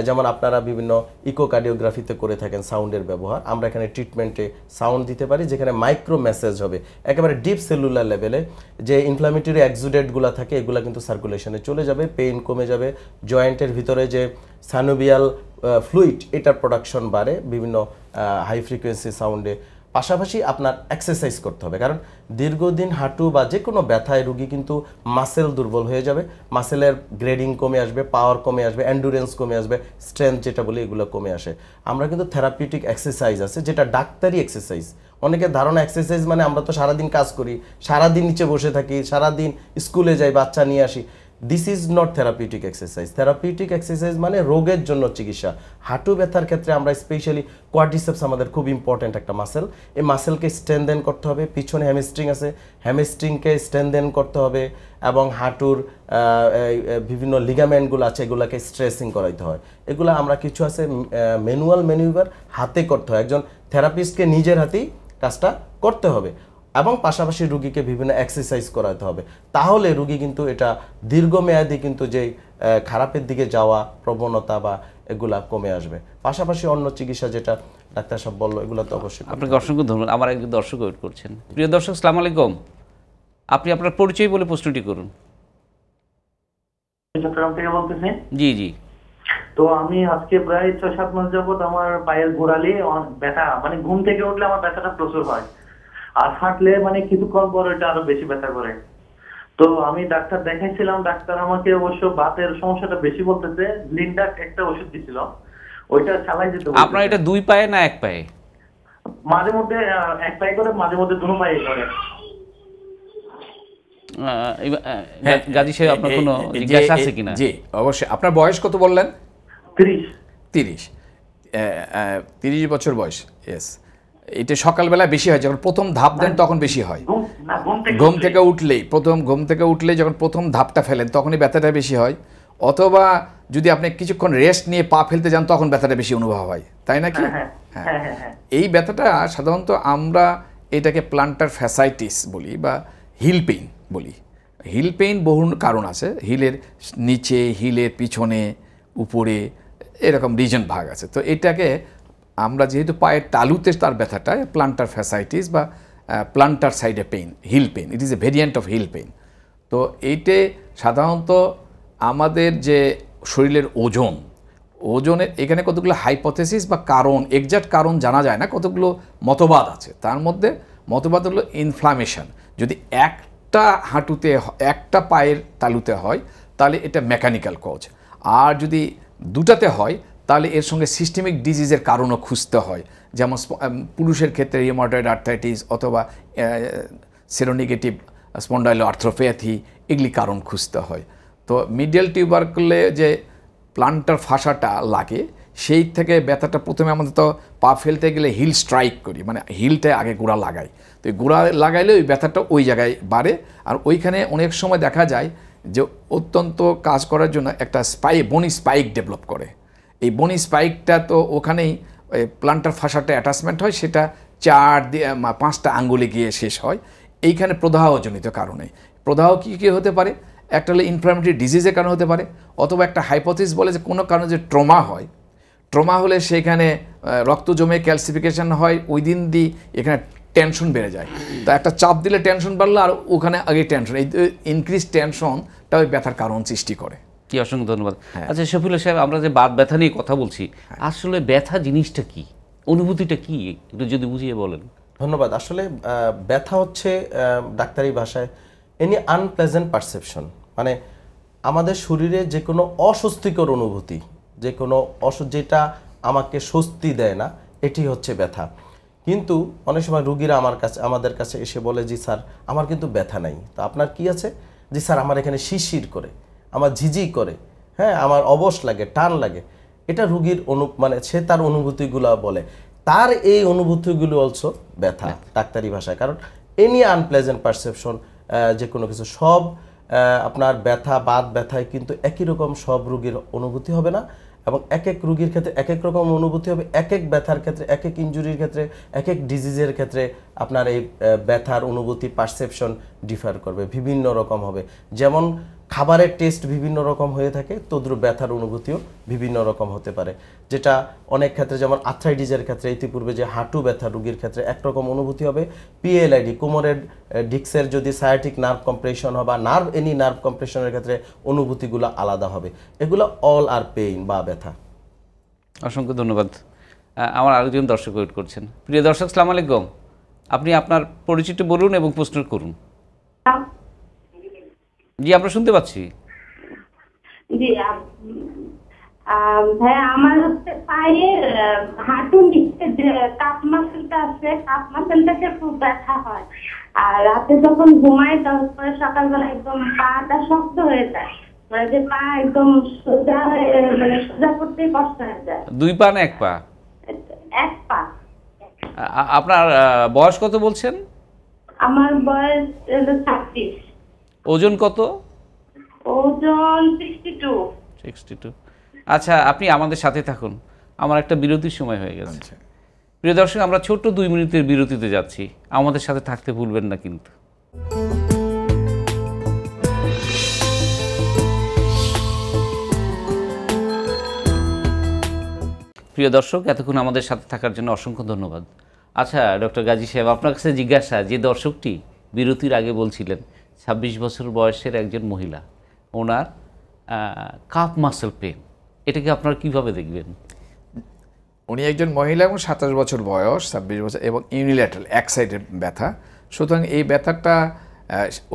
যেমন আপনারা বিভিন্ন ইকোকার্ডিওগ্রাফিতে করে থাকেন সাউন্ডের ব্যবহার আমরা এখানে ট্রিটমেন্টে সাউন্ড দিতে পারি যেখানে মাইক্রো মেসেজ হবে একেবারে ডিপ সেলুলার লেভেলে যে ইনফ্লামেটরি অ্যাক্সুডেটগুলো থাকে এগুলো কিন্তু সার্কুলেশনে চলে যাবে পেইন কমে যাবে জয়েন্টের ভিতরে যে সানোবিয়াল ফ্লুইড এটার প্রোডাকশন বাড়ে বিভিন্ন হাই ফ্রিকোয়েন্সি সাউন্ডে পাশাপাশি আপনার এক্সারসাইজ করতে হবে কারণ দীর্ঘদিন হাঁটু বা যে কোনো ব্যথায় রুগী কিন্তু মাসেল দুর্বল হয়ে যাবে মাসেলের গ্রেডিং কমে আসবে পাওয়ার কমে আসবে অ্যান্ডুরেন্স কমে আসবে স্ট্রেংথ যেটা বলি এগুলো কমে আসে আমরা কিন্তু থেরাপিউটিক এক্সারসাইজ আছে যেটা ডাক্তারি এক্সারসাইজ অনেকের ধারণা এক্সারসাইজ মানে আমরা তো সারাদিন কাজ করি সারাদিন নিচে বসে থাকি সারাদিন স্কুলে যাই বাচ্চা নিয়ে আসি this is not therapeutic exercise therapeutic exercise মানে রোগের জন্য চিকিৎসা হাঁটু ব্যথার ক্ষেত্রে আমরা স্পেশালি কোয়াডিসেপস আমাদের খুব ইম্পর্ট্যান্ট একটা মাসেল এই মাসেলকে স্ট্রেনদেন করতে হবে পিছনে হ্যামস্ট্রিং আছে হ্যামস্ট্রিংকে স্ট্রেনদেন করতে হবে এবং হাঁটুর বিভিন্ন লিগামেন্টগুলো আছে এগুলোকে স্ট্রেসিং করাইতে হয় এগুলো আমরা কিছু আছে ম্যানুয়াল ম্যানিউভার হাতে করতে হয় একজন থেরাপিস্টকে নিজের হাতেই কাজটা করতে হবে এবং পাশাপাশি রুগীকে বিভিন্ন এক্সারসাইজ করাতে হবে তাহলে রুগী কিন্তু এটা দীর্ঘমেয়াদী কিন্তু যে খারাপের দিকে যাওয়া প্রবণতা বা এগুলা কমে আসবে পাশাপাশি অন্য চিকিৎসা যেটা ডাক্তার সাহেব বললো এগুলো তো অবশ্যই আপনাকে অসংখ্য ধন্যবাদ আমার একজন দর্শক ওয়েট করছেন প্রিয় দর্শক সালাম আলাইকুম আপনি আপনার পরিচয় বলে প্রশ্নটি করুন জি জি তো আমি আজকে প্রায় ছয় সাত মাস যাবত আমার পায়ের গোড়ালি ব্যথা মানে ঘুম থেকে উঠলে আমার ব্যথাটা প্রচুর হয় আর হাঁটলে মানে কিছুক্ষণ পর ওইটা আরো বেশি ব্যথা করে তো আমি ডাক্তার দেখাইছিলাম ডাক্তার আমাকে অবশ্য বাতের সমস্যাটা বেশি বলতেছে লিন্ডার একটা ওষুধ দিছিল ওইটা চালাই যেতে আপনার এটা দুই পায়ে না এক পায়ে মাঝে মধ্যে এক পায়ে করে মাঝে মধ্যে দুটো পায়ে করে হ্যাঁ, গাজী আপনার বয়স কত বললেন 30 30 বছর বয়স এটা সকালবেলা বেশি হয় যখন প্রথম ধাপ দেন তখন বেশি হয় ঘুম থেকে উঠলেই প্রথম ঘুম থেকে উঠলে যখন প্রথম ধাপটা ফেলেন তখনই ব্যথাটা বেশি হয় অথবা যদি আপনি কিছুক্ষণ রেস্ট নিয়ে পা ফেলতে যান তখন ব্যথাটা বেশি অনুভব হয় তাই নাকি হ্যাঁ, হ্যাঁ, হ্যাঁ।, হ্যাঁ এই ব্যথাটা সাধারণত আমরা এটাকে প্লান্টার ফ্যাসাইটিস বলি বা হিল পেইন বলি হিল পেইন বহু কারণ আছে হিলের নিচে হিলের পিছনে উপরে এরকম রিজন ভাগ আছে তো এটাকে আমরা যেহেতু পায়ের তালুতে তার ব্যথাটা প্লান্টার ফ্যাসাইটিস বা প্লান্টার সাইডে pain heel pain it is a variant of heel pain তো এইটে সাধারণত আমাদের যে শরীরের ওজন ওজনের এখানে কতগুলো হাইপোথেসিস বা কারণ একজাক্ট কারণ জানা যায় না কতগুলো মতবাদ আছে তার মধ্যে মতবাদ হলো ইনফ্লামেশন যদি একটা হাঁটুতে একটা পায়ের তালুতে হয় তাহলে এটা মেকানিক্যাল কজ আর যদি দুটাতে হয় তাহলে এর সঙ্গে সিস্টেমিক ডিজিজের কারণও খুঁজতে হয় যেমন পুরুষের ক্ষেত্রে রিমোটয়েড আর্থাইটিস অথবা সেরোনেগেটিভ স্পন্ডাইল আর্থ্রোপ্যাথি এগুলি কারণ খুঁজতে হয় তো মিডিয়াল করলে যে প্লান্টার ফাঁসাটা লাগে সেই থেকে ব্যথাটা প্রথমে আমাদের তো পা ফেলতে গেলে হিল স্ট্রাইক করি মানে হিলটায় আগে গোড়া লাগাই তো গোড়া লাগাইলে ওই ব্যথাটা ওই জায়গায় বাড়ে আর ওইখানে অনেক সময় দেখা যায় যে অত্যন্ত কাজ করার জন্য একটা স্পাই বনি স্পাইক ডেভেলপ করে এই বনি স্পাইকটা তো ওখানেই প্লান্টার ফাঁসাটা অ্যাটাচমেন্ট হয় সেটা চার দিয়ে পাঁচটা আঙ্গুলে গিয়ে শেষ হয় এইখানে প্রদাহজনিত কারণে প্রদাহ কী কী হতে পারে একটা হলে ইনফ্লামেটরি ডিজিজের কারণে হতে পারে অথবা একটা হাইপোথিস বলে যে কোনো কারণে যে ট্রমা হয় ট্রমা হলে সেখানে রক্ত জমে ক্যালসিফিকেশান হয় উইদিন দি এখানে টেনশন বেড়ে যায় তা একটা চাপ দিলে টেনশন বাড়লো আর ওখানে আগে টেনশন এই ইনক্রিজ টেনশনটা ওই ব্যথার কারণ সৃষ্টি করে কি অসংখ্য ধন্যবাদ হ্যাঁ। আচ্ছা শফিউল্লাহ সাহেব আমরা যে বাদ ব্যথা নিয়ে কথা বলছি হ্যাঁ। আসলে ব্যথা জিনিসটা কি অনুভূতিটা কি একটু যদি বুঝিয়ে বলেন ধন্যবাদ আসলে ব্যথা হচ্ছে ডাক্তারি ভাষায় এনি আনপ্লেজেন্ট পারসেপশন মানে আমাদের শরীরে যে কোনো অস্বস্তিকর অনুভূতি যে কোনো অস যেটা আমাকে স্বস্তি দেয় না এটি হচ্ছে ব্যথা কিন্তু অনেক সময় রুগীরা আমার কাছে আমাদের কাছে এসে বলে জি স্যার আমার কিন্তু ব্যথা নাই তো আপনার কি আছে জি স্যার আমার এখানে শিশির করে আমার ঝিঝি করে হ্যাঁ আমার অবশ লাগে টান লাগে এটা রুগীর অনু মানে সে তার অনুভূতিগুলো বলে তার এই অনুভূতিগুলো অলসো ব্যথা ডাক্তারি ভাষায় কারণ এনি আনপ্লেজেন্ট পারসেপশন যে কোনো কিছু সব আপনার ব্যথা বাদ ব্যথায় কিন্তু একই রকম সব রুগীর অনুভূতি হবে না এবং এক এক রুগীর ক্ষেত্রে এক এক রকম অনুভূতি হবে এক এক ব্যথার ক্ষেত্রে এক এক ইঞ্জুরির ক্ষেত্রে এক এক ডিজিজের ক্ষেত্রে আপনার এই ব্যথার অনুভূতি পারসেপশন ডিফার করবে বিভিন্ন রকম হবে যেমন খাবারের টেস্ট বিভিন্ন রকম হয়ে থাকে তদ্রুপ ব্যথার অনুভূতিও বিভিন্ন রকম হতে পারে যেটা অনেক ক্ষেত্রে যেমন আর্থ্রাইটিসের ক্ষেত্রে ইতিপূর্বে যে হাঁটু ব্যথা রুগীর ক্ষেত্রে একরকম অনুভূতি হবে পিএলআইডি কোমরের ডিক্সের যদি সায়াটিক নার্ভ কম্প্রেশন হবে বা নার্ভ এনি নার্ভ কম্প্রেশনের ক্ষেত্রে অনুভূতিগুলো আলাদা হবে এগুলো অল আর পেইন বা ব্যথা অসংখ্য ধন্যবাদ আমার আরেকজন দর্শক ওয়েট করছেন প্রিয় দর্শক সালাম আলাইকুম আপনি আপনার পরিচিত বলুন এবং প্রশ্ন করুন জি আমরা শুনতে পাচ্ছি জি ভাই হ্যাঁ, আমার হচ্ছে পায়ের হাঁটুর নিচে যে কাপ মাসেলটা আছে কাপ মাসেলটা খুব ব্যথা হয় আর রাতে যখন ঘুমাই তারপরে সকালবেলা একদম পাটা শক্ত হয়ে যায় মানে যে পা একদম সোজা মানে সোজা করতে কষ্ট হয়ে যায় দুই পা না এক পা এক পা আপনার বয়স কত বলছেন আমার বয়স ছাব্বিশ ওজন কত ওজন 62 62 আচ্ছা আপনি আমাদের সাথে থাকুন আমার একটা বিরতির সময় হয়ে গেছে আচ্ছা। প্রিয় দর্শক আমরা ছোট্ট দুই মিনিটের বিরতিতে যাচ্ছি আমাদের সাথে থাকতে ভুলবেন না কিন্তু প্রিয় দর্শক এতক্ষণ আমাদের সাথে থাকার জন্য অসংখ্য ধন্যবাদ আচ্ছা ডক্টর গাজী সাহেব আপনার কাছে জিজ্ঞাসা যে দর্শকটি বিরতির আগে বলছিলেন ছাব্বিশ বছর বয়সের একজন মহিলা ওনার কাপ মাসেল পেন এটাকে আপনারা কিভাবে দেখবেন উনি একজন মহিলা এবং সাতাশ বছর বয়স ছাব্বিশ বছর এবং ইউনিল্যাটারাল এক সাইডের ব্যথা সুতরাং এই ব্যথাটা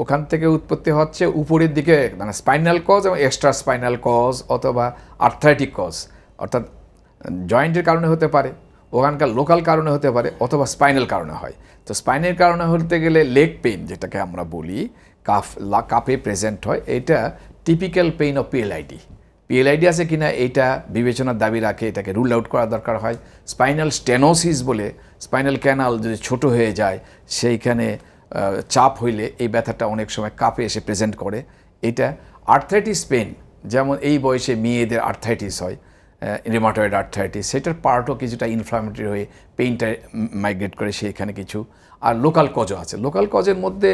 ওখান থেকে উৎপত্তি হচ্ছে উপরের দিকে মানে স্পাইনাল কজ এবং এক্সট্রা স্পাইনাল কজ অথবা আর্থ্রাইটিক কজ অর্থাৎ জয়েন্টের কারণে হতে পারে ওখানকার লোকাল কারণে হতে পারে অথবা স্পাইনাল কারণে হয় তো স্পাইনের কারণে হতে গেলে লেগ পেন যেটাকে আমরা বলি কাফ কাপে প্রেজেন্ট হয় এটা typical pain of PLID PLID আছে কিনা এইটা বিবেচনার দাবি রাখে এটাকে রুল আউট করা দরকার হয় স্পাইনাল স্টেনোসিস বলে স্পাইনাল ক্যানাল যদি ছোট হয়ে যায় সেইখানে চাপ হইলে এই ব্যথাটা অনেক সময় কাপে এসে প্রেজেন্ট করে এটা আর্থাইটিস পেন যেমন এই বয়সে মেয়েদের আর্থাইটিস হয় রিমাটয়েড আর্থাইটিস সেটার পার্টও কিছুটা ইনফ্লামেটরি হয়ে পেইনটা মাইগ্রেট করে সেইখানে কিছু আর লোকাল কজও আছে লোকাল কজের মধ্যে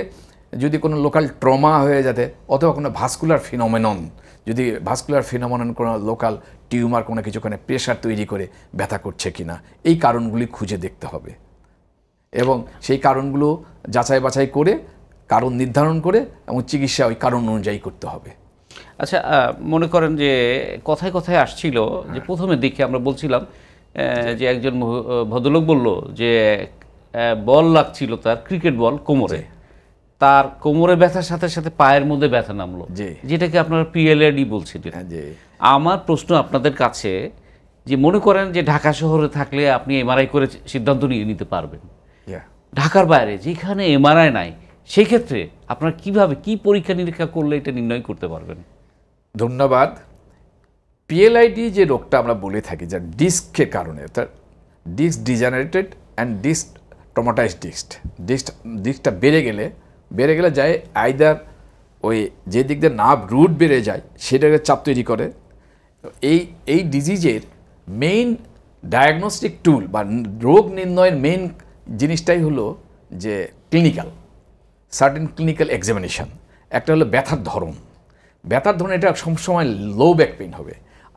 যদি কোনো লোকাল ট্রমা হয়ে যেতে অথবা কোনো ভাস্কুলার ফিনোমেনন যদি ভাস্কুলার ফিনোমেনন কোনো লোকাল টিউমার কোনো কিছুখানে প্রেশার তৈরি করে ব্যথা করছে কি না এই কারণগুলি খুঁজে দেখতে হবে এবং সেই কারণগুলো যাচাই বাছাই করে কারণ নির্ধারণ করে এবং চিকিৎসা ওই কারণ অনুযায়ী করতে হবে আচ্ছা মনে করেন যে কথায় কথায় আসছিল হ্যাঁ। যে প্রথমের দিকে আমরা বলছিলাম যে একজন ভদ্রলোক বলল যে বল লাগছিল তার ক্রিকেট বল কোমরে তার কোমরে ব্যথার সাথে সাথে পায়ের মধ্যে ব্যথা নামলো যেটাকে আপনারা পিএলএডি বলছিলেন হ্যাঁ, আমার প্রশ্ন আপনাদের কাছে যে মনে করেন যে ঢাকা শহরে থাকলে আপনি এমআরআই করে সিদ্ধান্ত নিয়ে নিতে পারবেন ঢাকার বাইরে যেখানে এমআরআই নাই সেই ক্ষেত্রে আপনারা কিভাবে কি পরীক্ষা নিরীক্ষা করলে এটা নির্ণয় করতে পারবেন ধন্যবাদ পিএলআইডি যে রোগটা আমরা বলে থাকি যা ডিস্কের কারণে অর্থাৎ disc degenerated and disc traumatised disc disc ডিস্কটা বেড়ে গেলে বেড়ে গেলে যায় আইদার ওই যে দিক দিয়ে নাভ রুট বেড়ে যায় সেটাকে চাপ তৈরি করে এই এই ডিজিজের মেইন ডায়াগনস্টিক টুল বা রোগ নির্ণয়ের মেইন জিনিসটাই হলো যে ক্লিনিক্যাল সার্টেন ক্লিনিক্যাল এক্সামিনেশান একটা হলো ব্যথার ধরন ব্যথার ধরন এটা সবসময় লো ব্যাক পেইন হবে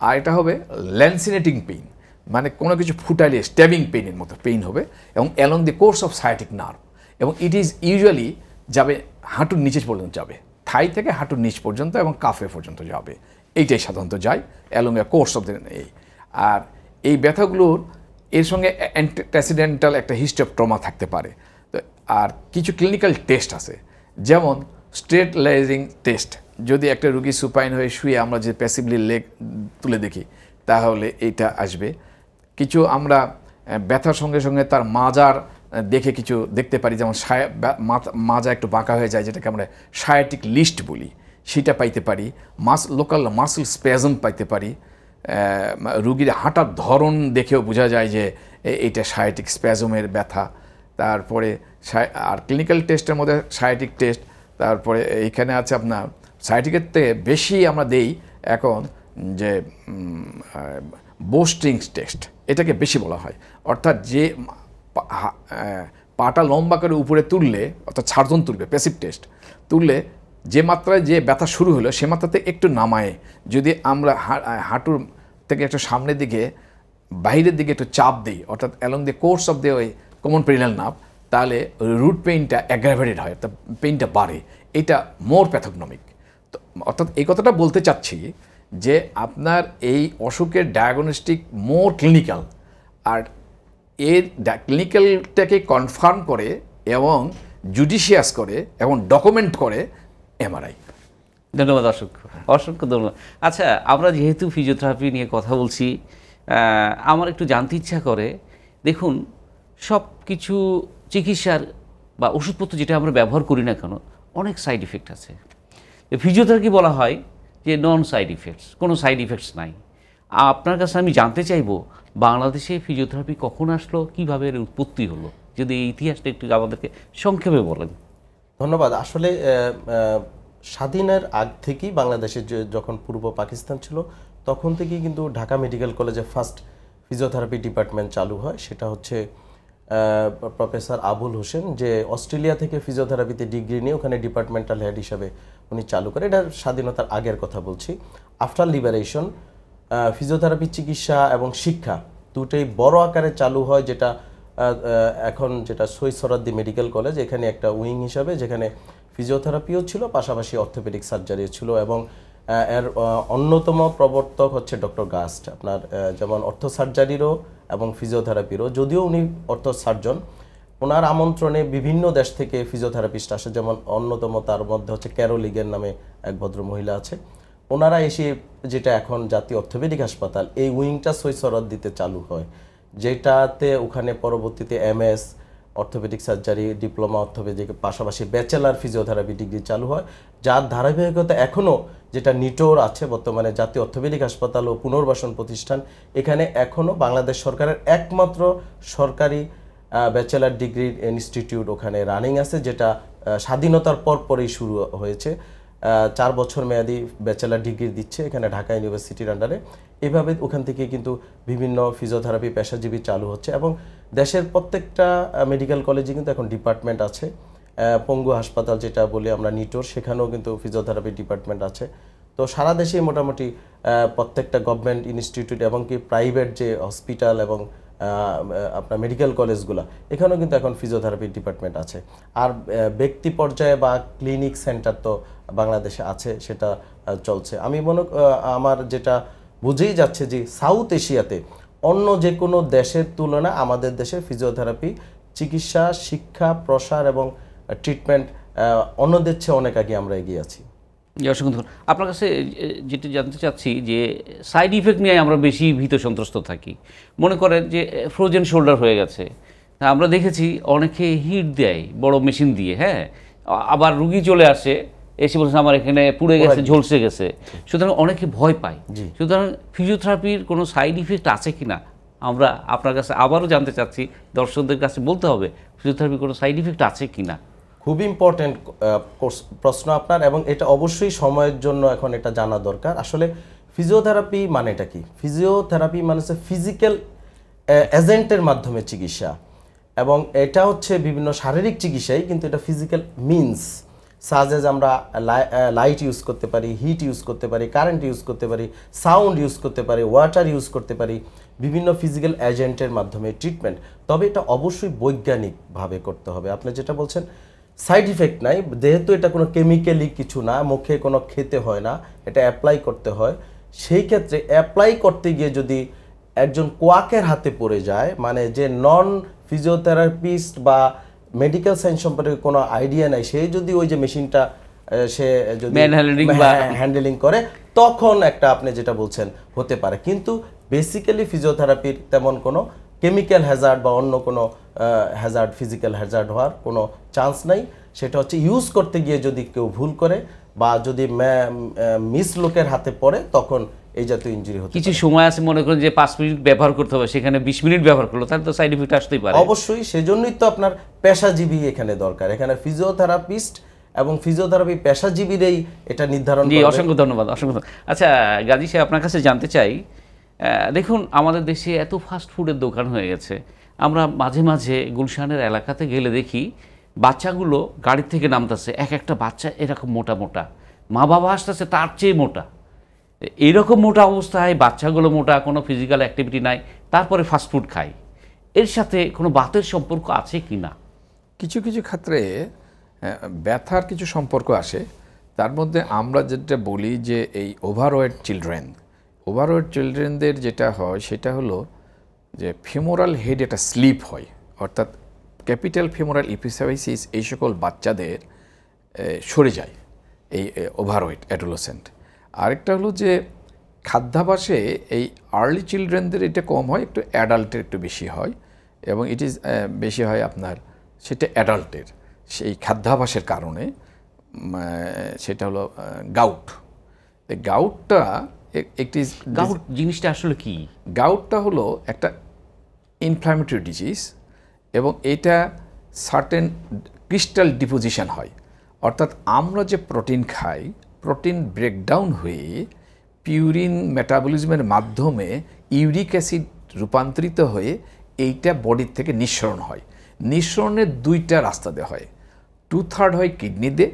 আর এটা হবে ল্যান্সিনেটিং পেইন মানে কোনো কিছু ফুটাইলে স্ট্যাবিং পেইনের মতো পেইন হবে এবং along the course of sciatic nerve এবং ইট ইজ ইউজুয়ালি যাবে হাঁটুর নিচে পর্যন্ত যাবে থাই থেকে হাঁটুর নিচ পর্যন্ত এবং কাফে পর্যন্ত যাবে এইটাই সাধারণত যায় অ্যালং এ কোর্স অফ এই আর এই ব্যথাগুলোর এর সঙ্গে অ্যান্টিডেন্টাল একটা হিস্ট্রি অফ ট্রমা থাকতে পারে তো আর কিছু ক্লিনিক্যাল টেস্ট আছে যেমন স্ট্রেট লাইজিং টেস্ট যদি একটা রুগী সুপাইন হয়ে শুয়ে আমরা যে প্যাসিভলি লেগ তুলে দেখি তাহলে এইটা আসবে কিছু আমরা ব্যথার সঙ্গে সঙ্গে তার মাজার দেখে কিছু দেখতে পারি যেমন সায়া মাজা একটু বাঁকা হয়ে যায় যেটাকে আমরা সায়াটিক লিস্ট বলি সেটা পাইতে পারি মাস লোকাল মাসল স্প্যাজম পাইতে পারি রুগীর হাঁটার ধরন দেখেও বোঝা যায় যে এটা সায়াটিক স্প্যাজমের ব্যথা তারপরে আর ক্লিনিক্যাল টেস্টের মধ্যে সায়াটিক টেস্ট তারপরে এইখানে আছে আপনার সায়াটিকের থেকে বেশি আমরা দেই এখন যে বোস্টিংস টেস্ট এটাকে বেশি বলা হয় অর্থাৎ যে পাটা লম্বা করে উপরে তুললে অর্থাৎ ছাড়জন তুলবে প্যাসিভ টেস্ট তুললে যে মাত্রায় যে ব্যথা শুরু হলো সে মাত্রাতে একটু নামায় যদি আমরা হাঁটুর থেকে একটু সামনের দিকে বাইরের দিকে একটু চাপ দিই অর্থাৎ along the course of the ওই কমন পেরিনাল নাপ তাহলে রুট পেইনটা অ্যাগ্রাভেটেড হয় অর্থাৎ পেইনটা বাড়ে এটা মোর প্যাথোগনমিক অর্থাৎ এই কথাটা বলতে চাচ্ছি যে আপনার এই অসুখের ডায়াগনস্টিক মোর ক্লিনিক্যাল আর এর ক্লিনিক্যালটাকে কনফার্ম করে এবং জুডিশিয়াস করে এবং ডকুমেন্ট করে এমআরআই ধন্যবাদ অসংখ্য অসংখ্য ধন্যবাদ আচ্ছা আমরা যেহেতু ফিজিওথেরাপি নিয়ে কথা বলছি আমার একটু জানতে ইচ্ছা করে দেখুন সব কিছু চিকিৎসার বা ওষুধপত্র যেটা আমরা ব্যবহার করি না কেন অনেক সাইড ইফেক্ট আছে ফিজিওথেরাপি বলা হয় যে নন সাইড ইফেক্টস কোনো সাইড ইফেক্টস নাই আপনার কাছে আমি জানতে চাইব বাংলাদেশে ফিজিওথেরাপি কখন আসলো কীভাবে এর উৎপত্তি হলো যদি এই ইতিহাসটা একটু আমাদেরকে সংক্ষেপে বলেন ধন্যবাদ আসলে স্বাধীনের আগ থেকেই বাংলাদেশে যখন পূর্ব পাকিস্তান ছিল তখন থেকেই কিন্তু ঢাকা মেডিকেল কলেজে ফার্স্ট ফিজিওথেরাপি ডিপার্টমেন্ট চালু হয় সেটা হচ্ছে প্রফেসর আবুল হোসেন যে অস্ট্রেলিয়া থেকে ফিজিওথেরাপিতে ডিগ্রি নিয়ে ওখানে ডিপার্টমেন্টাল হেড হিসাবে উনি চালু করে এটা স্বাধীনতার আগের কথা বলছি আফটার লিবারেশন ফিজিওথেরাপি চিকিৎসা এবং শিক্ষা দুটোই বড় আকারে চালু হয় যেটা এখন যেটা সই সরাদ্দি মেডিকেল কলেজ এখানে একটা উইং হিসাবে যেখানে ফিজিওথেরাপিও ছিল পাশাপাশি অর্থোপেডিক সার্জারিও ছিল এবং এর অন্যতম প্রবর্তক হচ্ছে ডক্টর গাস্ট আপনার যেমন অর্থ সার্জারিরও এবং ফিজিওথেরাপিরও যদিও উনি অর্থ সার্জন ওনার আমন্ত্রণে বিভিন্ন দেশ থেকে ফিজিওথেরাপিস্ট আসে যেমন অন্যতম তার মধ্যে হচ্ছে ক্যারোলিগের নামে এক ভদ্র মহিলা আছে ওনারা এসে যেটা এখন জাতীয় অর্থবেদিক হাসপাতাল এই উইংটা সৈসরদ দিতে চালু হয় যেটাতে ওখানে পরবর্তীতে MS orthopaedic surgery diploma orthopaedic পাশাপাশি ব্যাচেলার ফিজিওথেরাপি ডিগ্রি চালু হয় যার ধারাবাহিকতা এখনও যেটা নিটোর আছে বর্তমানে জাতীয় অর্থোপেডিক হাসপাতাল ও পুনর্বাসন প্রতিষ্ঠান এখানে এখনও বাংলাদেশ সরকারের একমাত্র সরকারি ব্যাচেলার ডিগ্রির ইনস্টিটিউট ওখানে রানিং আছে যেটা স্বাধীনতার পরপরই শুরু হয়েছে চার বছর মেয়াদি ব্যাচেলার ডিগ্রি দিচ্ছে এখানে ঢাকা ইউনিভার্সিটির আন্ডারে এভাবে ওখান থেকে কিন্তু বিভিন্ন ফিজিওথেরাপি পেশাজীবী চালু হচ্ছে এবং দেশের প্রত্যেকটা মেডিকেল কলেজে কিন্তু এখন ডিপার্টমেন্ট আছে পঙ্গু হাসপাতাল যেটা বলি আমরা নিটোর সেখানেও কিন্তু ফিজিওথেরাপি ডিপার্টমেন্ট আছে তো সারা দেশেই মোটামুটি প্রত্যেকটা গভর্নমেন্ট ইনস্টিটিউট এবং কি প্রাইভেট যে হসপিটাল এবং আপনার মেডিকেল কলেজগুলো এখানেও কিন্তু এখন ফিজিওথেরাপি ডিপার্টমেন্ট আছে আর ব্যক্তি পর্যায়ে বা ক্লিনিক সেন্টার তো বাংলাদেশে আছে সেটা চলছে আমি মনে আমার যেটা বুঝেই যাচ্ছে যে সাউথ এশিয়াতে অন্য যে কোনো দেশের তুলনা আমাদের দেশে ফিজিওথেরাপি চিকিৎসা শিক্ষা প্রসার এবং ট্রিটমেন্ট অন্যদের চেয়ে অনেক আগে আমরা এগিয়ে আছি অসংখ্য আপনার কাছে যেটা জানতে চাচ্ছি যে সাইড ইফেক্ট নিয়ে আমরা বেশি ভীত সন্ত্রস্ত থাকি মনে করেন যে ফ্রোজেন শোল্ডার হয়ে গেছে আমরা দেখেছি অনেকে হিট দেয় বড় মেশিন দিয়ে হ্যাঁ আবার রুগী চলে আসে এসে বলছে আমার এখানে পুড়ে গেছে ঝলসে গেছে সুতরাং অনেকে ভয় পায় সুতরাং ফিজিওথেরাপির কোনো সাইড ইফেক্ট আছে কি না আমরা আপনার কাছে আবারও জানতে চাচ্ছি দর্শকদের কাছে বলতে হবে ফিজিওথেরাপির কোনো সাইড ইফেক্ট আছে কি না খুব ইম্পর্টেন্ট প্রশ্ন আপনার এবং এটা অবশ্যই সময়ের জন্য এখন এটা জানা দরকার আসলে ফিজিওথেরাপি মানে এটা কি ফিজিওথেরাপি মানে হচ্ছে ফিজিক্যাল এজেন্টের মাধ্যমে চিকিৎসা এবং এটা হচ্ছে বিভিন্ন শারীরিক চিকিৎসাই কিন্তু এটা ফিজিক্যাল মিনস সাজেজ আমরা লাইট ইউজ করতে পারি হিট ইউজ করতে পারি কারেন্ট ইউজ করতে পারি সাউন্ড ইউজ করতে পারি ওয়াটার ইউজ করতে পারি বিভিন্ন ফিজিক্যাল এজেন্টের মাধ্যমে ট্রিটমেন্ট তবে এটা অবশ্যই বৈজ্ঞানিকভাবে করতে হবে আপনি যেটা বলছেন সাইড ইফেক্ট নাই যেহেতু এটা কোনো কেমিক্যালি কিছু না মুখে কোনো খেতে হয় না এটা অ্যাপ্লাই করতে হয় সেই ক্ষেত্রে অ্যাপ্লাই করতে গিয়ে যদি একজন কোয়াকের হাতে পড়ে যায় মানে যে নন ফিজিওথেরাপিস্ট বা মেডিকেল সায়েন্স সম্পর্কে কোনো আইডিয়া নাই সে যদি ওই যে মেশিনটা সে যদি হ্যান্ডেলিং হ্যাঁ, করে তখন একটা আপনি যেটা বলছেন হতে পারে কিন্তু বেসিক্যালি ফিজিওথেরাপির তেমন কোনো কেমিক্যাল হ্যাজার্ড বা অন্য কোনো হ্যাজার্ড ফিজিক্যাল হ্যাজার্ড হওয়ার কোনো চান্স নাই সেটা হচ্ছে ইউজ করতে গিয়ে যদি কেউ ভুল করে বা যদি মিস লোকের হাতে পড়ে তখন এই জাতীয় ইঞ্জুরি হতে কিছু সময় আছে মনে করেন যে পাঁচ মিনিট ব্যবহার করতে হবে সেখানে বিশ মিনিট ব্যবহার করলো তাহলে তো সাইড ইফেক্ট আসতেই পারে অবশ্যই সেজন্যই তো আপনার পেশাজীবী এখানে দরকার এখানে ফিজিওথেরাপিস্ট এবং ফিজিওথেরাপি পেশাজীবীরই এটা নির্ধারণ অসংখ্য ধন্যবাদ অসংখ্য আচ্ছা গাজী সাহেব আপনার কাছে জানতে চাই দেখুন আমাদের দেশে এত ফাস্ট ফুডের দোকান হয়ে গেছে আমরা মাঝে মাঝে গুলশানের এলাকাতে গেলে দেখি বাচ্চাগুলো গাড়ি থেকে নামতেছে এক একটা বাচ্চা এরকম মোটা মোটা মা বাবা আসতেছে তার চেয়ে মোটা এইরকম মোটা অবস্থায় বাচ্চাগুলো মোটা কোনো ফিজিক্যাল অ্যাক্টিভিটি নাই তারপরে ফাস্টফুড খাই এর সাথে কোনো বাতের সম্পর্ক আছে কি না কিছু কিছু ক্ষেত্রে ব্যথার কিছু সম্পর্ক আসে তার মধ্যে আমরা যেটা বলি যে এই ওভারওয়েট চিলড্রেন ওভারওয়েট চিলড্রেনদের যেটা হয় সেটা হলো যে ফিমোরাল হেড একটা স্লিপ হয় অর্থাৎ ক্যাপিটাল ফিমোরাল ইপিসাইসিস এই সকল বাচ্চাদের সরে যায় এই ওভারওয়েট অ্যাডোলোসেন্ট আরেকটা হলো যে খাদ্যাভাসে এই আর্লি চিলড্রেনদের এটা কম হয় একটু অ্যাডাল্টের একটু বেশি হয় এবং ইট ইজ বেশি হয় আপনার সেটা অ্যাডাল্টের সেই খাদ্যাভাসের কারণে সেটা হলো গাউট গাউটটা একটি গাউট জিনিসটা আসলে কি গাউটটা হলো একটা ইনফ্ল্যামেটরি ডিজিজ এবং এটা সার্টেন ক্রিস্টাল ডিপোজিশন হয় অর্থাৎ আমরা যে প্রোটিন খাই প্রোটিন ব্রেকডাউন হয়ে পিউরিন মেটাবলিজমের মাধ্যমে ইউরিক অ্যাসিড রূপান্তরিত হয়ে এইটা বডির থেকে নিঃসরণ হয় নিঃসরণের দুইটা রাস্তা দেওয়া হয় টু থার্ড হয় কিডনি দে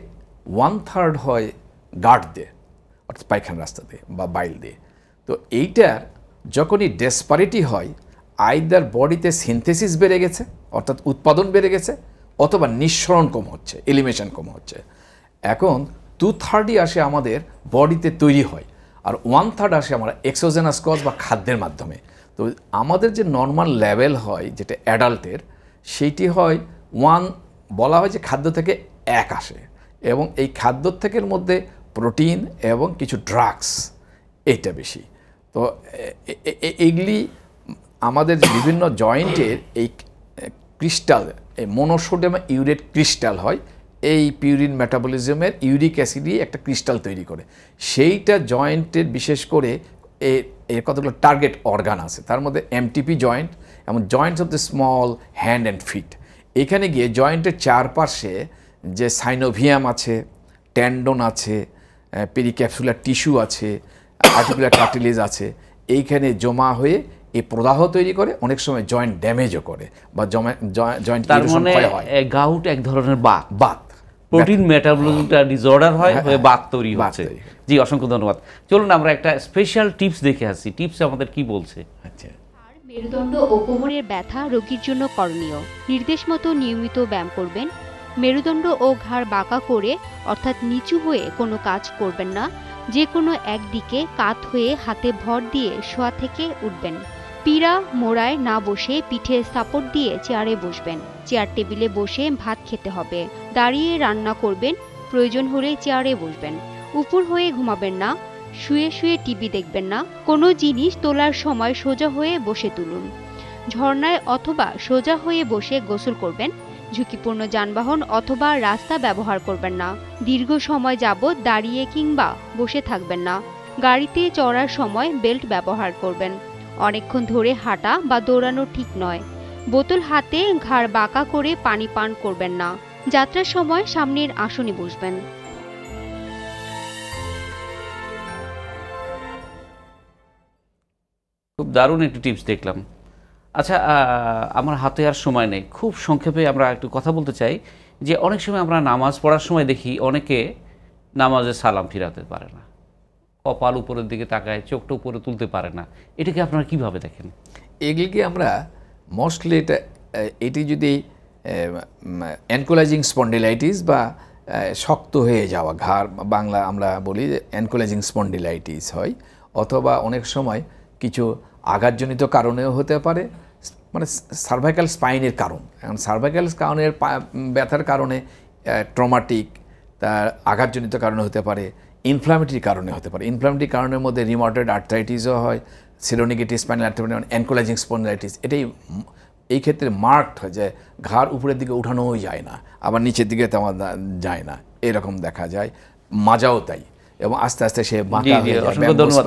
ওয়ান থার্ড হয় গার্ড দে অর্থাৎ পায়খানা রাস্তা দিয়ে বা বাইল দিয়ে তো এইটার যখনই ডেসপারিটি হয় আইদার বডিতে সিনথেসিস বেড়ে গেছে অর্থাৎ উৎপাদন বেড়ে গেছে অথবা নিঃসরণ কম হচ্ছে এলিমেশন কম হচ্ছে এখন টু থার্ডই আসে আমাদের বডিতে তৈরি হয় আর ওয়ান থার্ড আসে আমরা এক্সোজেনাস কজ বা খাদ্যের মাধ্যমে তো আমাদের যে নর্মাল লেভেল হয় যেটা অ্যাডাল্টের সেইটি হয় ওয়ান বলা হয় যে খাদ্য থেকে এক আসে এবং এই খাদ্য থেকে মধ্যে প্রোটিন এবং কিছু ড্রাগস এইটা বেশি তো এগুলি আমাদের বিভিন্ন জয়েন্টের এই ক্রিস্টাল এই মোনোসোডিয়াম ইউরেট ক্রিস্টাল হয় এই পিউরিন মেটাবলিজমের ইউরিক অ্যাসিডই একটা ক্রিস্টাল তৈরি করে সেইটা জয়েন্টের বিশেষ করে এর কতগুলো টার্গেট অর্গান আছে তার মধ্যে এমটিপি জয়েন্ট এবং joints of the small hand and feet এখানে গিয়ে জয়েন্টের চারপাশে যে সাইনোভিয়াম আছে ট্যান্ডন আছে পেরিক্যাপসুলার টিস্যু আছে আর্টিকুলার কার্টিলেজ আছে এইখানে জমা হয়ে এই প্রদাহ তৈরি করে অনেক সময় জয়েন্ট ড্যামেজও করে বা জয়েন্ট তার গাউট মানে এক ধরনের বাত বাত প্রোটিন মেটাবলিজমটা ডিসঅর্ডার হয় হ্যাঁ, হয়ে হ্যাঁ, বাত তৈরি হচ্ছে জি অসংখ্য ধন্যবাদ চলুন আমরা একটা স্পেশাল টিপস দেখে আসি টিপস আমাদের কি বলছে আচ্ছা মেরুদণ্ড ও কোমরের ব্যথা রোগীর জন্য করণীয় নির্দেশ মতো নিয়মিত ব্যায়াম করবেন মেরুদণ্ড ও ঘাড় বাঁকা করে অর্থাৎ নিচু হয়ে কোনো কাজ করবেন না যে কোনো একদিকে কাত হয়ে হাতে ভর দিয়ে শোয়া থেকে উঠবেন পীড়া মোড়ায় না বসে পিঠে সাপোর্ট দিয়ে চেয়ারে বসবেন চেয়ার টেবিলে বসে ভাত খেতে হবে দাঁড়িয়ে রান্না করবেন প্রয়োজন হলে চেয়ারে বসবেন উপর হয়ে ঘুমাবেন না শুয়ে শুয়ে টিভি দেখবেন না কোনো জিনিস তোলার সময় সোজা হয়ে বসে তুলুন ঝর্ণায় অথবা সোজা হয়ে বসে গোসল করবেন ঝুঁকিপূর্ণ যানবাহন অথবা রাস্তা ব্যবহার করবেন না দীর্ঘ সময় যাবৎ দাঁড়িয়ে কিংবা বসে থাকবেন না গাড়িতে চড়ার সময় বেল্ট ব্যবহার করবেন অনেকক্ষণ ধরে হাঁটা বা দৌড়ানো ঠিক নয় বোতল হাতে ঘাড় বাঁকা করে পানি পান করবেন না যাত্রার সময় সামনের আসনে বসবেন খুব দারুণ একটি টিপস দেখলাম আচ্ছা আমার হাতে আর সময় নেই খুব সংক্ষেপে আমরা একটু কথা বলতে চাই যে অনেক সময় আমরা নামাজ পড়ার সময় দেখি অনেকে নামাজে সালাম ফিরাতে পারে না কপাল উপরের দিকে তাকায় চোখটা উপরে তুলতে পারে না এটাকে আপনারা কিভাবে দেখেন এগুলিকে আমরা মোস্টলি এটা এটি যদি অ্যানকোলাইজিং স্পন্ডিলাইটিস বা শক্ত হয়ে যাওয়া ঘাড় বাংলা আমরা বলি যে অ্যানকোলাইজিং স্পন্ডিলাইটিস হয় অথবা অনেক সময় কিছু আঘাতজনিত কারণেও হতে পারে মানে সার্ভাইকাল স্পাইনের কারণ এখন সার্ভাইকাল কারণের ব্যথার কারণে ট্রমাটিক তার আঘাতজনিত কারণে হতে পারে ইনফ্লামেটরি কারণে হতে পারে ইনফ্লামেটরি কারণের মধ্যে রিমোটেড আর্থাইটিসও হয় সিরোনিগেটিভ স্পাইনাল আর্থ্রাইটিস অ্যানকোলাইজিং স্পন্ডাইটিস এটাই এই ক্ষেত্রে মার্কড হয় যে ঘাড় উপরের দিকে উঠানোও যায় না আবার নিচের দিকে তেমন যায় না এরকম দেখা যায় মাজাও তাই এবং আস্তে আস্তে সে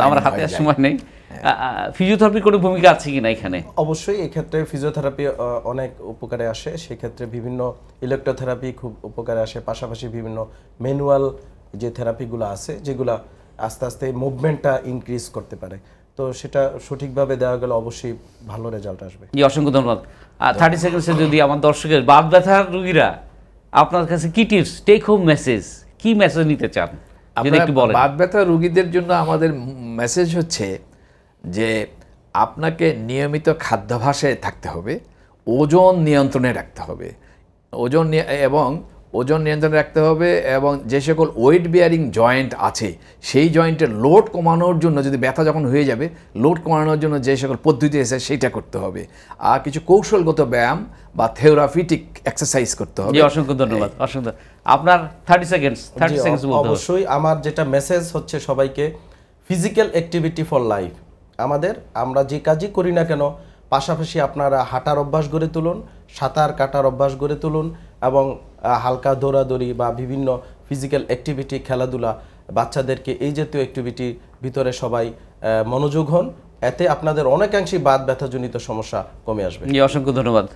আমার হাতে সময় নেই হ্যাঁ। কোনো ভূমিকা আছে কিনা এখানে অবশ্যই এক্ষেত্রে ফিজিওথেরাপি অনেক উপকারে আসে সেক্ষেত্রে বিভিন্ন ইলেকট্রোথেরাপি খুব উপকারে আসে পাশাপাশি বিভিন্ন ম্যানুয়াল যে থেরাপিগুলো আছে যেগুলো আস্তে আস্তে মুভমেন্টটা ইনক্রিজ করতে পারে তো সেটা সঠিকভাবে দেওয়া গেলে অবশ্যই ভালো রেজাল্ট আসবে জি অসংখ্য ধন্যবাদ থার্টি সেকেন্ডসে যদি আমার দর্শকের বাদ ব্যথার রুগীরা আপনার কাছে কি টিপস টেক হোম মেসেজ কি মেসেজ নিতে চান বাদ ব্যথা রুগীদের জন্য আমাদের মেসেজ হচ্ছে যে আপনাকে নিয়মিত খাদ্যাভাসে থাকতে হবে ওজন নিয়ন্ত্রণে রাখতে হবে ওজন এবং ওজন নিয়ন্ত্রণ রাখতে হবে এবং যে সকল ওয়েট বিয়ারিং জয়েন্ট আছে সেই জয়েন্টের লোড কমানোর জন্য যদি ব্যথা যখন হয়ে যাবে লোড কমানোর জন্য যে সকল পদ্ধতি আছে সেইটা করতে হবে আর কিছু কৌশলগত ব্যায়াম বা থেরাপিটিক এক্সারসাইজ করতে হবে অসংখ্য ধন্যবাদ অসংখ্য আপনার থার্টি সেকেন্ডস থার্টি সেকেন্ডস অবশ্যই আমার যেটা মেসেজ হচ্ছে সবাইকে ফিজিক্যাল অ্যাক্টিভিটি ফর লাইফ আমাদের আমরা যে কাজই করি না কেন পাশাপাশি আপনারা হাঁটার অভ্যাস গড়ে তুলুন সাঁতার কাটার অভ্যাস গড়ে তুলুন এবং হালকা দৌড়াদৌড়ি বা বিভিন্ন ফিজিক্যাল অ্যাক্টিভিটি খেলাধুলা বাচ্চাদেরকে এই জাতীয় অ্যাক্টিভিটির ভিতরে সবাই মনোযোগ হন এতে আপনাদের অনেকাংশেই বাদ ব্যথাজনিত সমস্যা কমে আসবে অসংখ্য ধন্যবাদ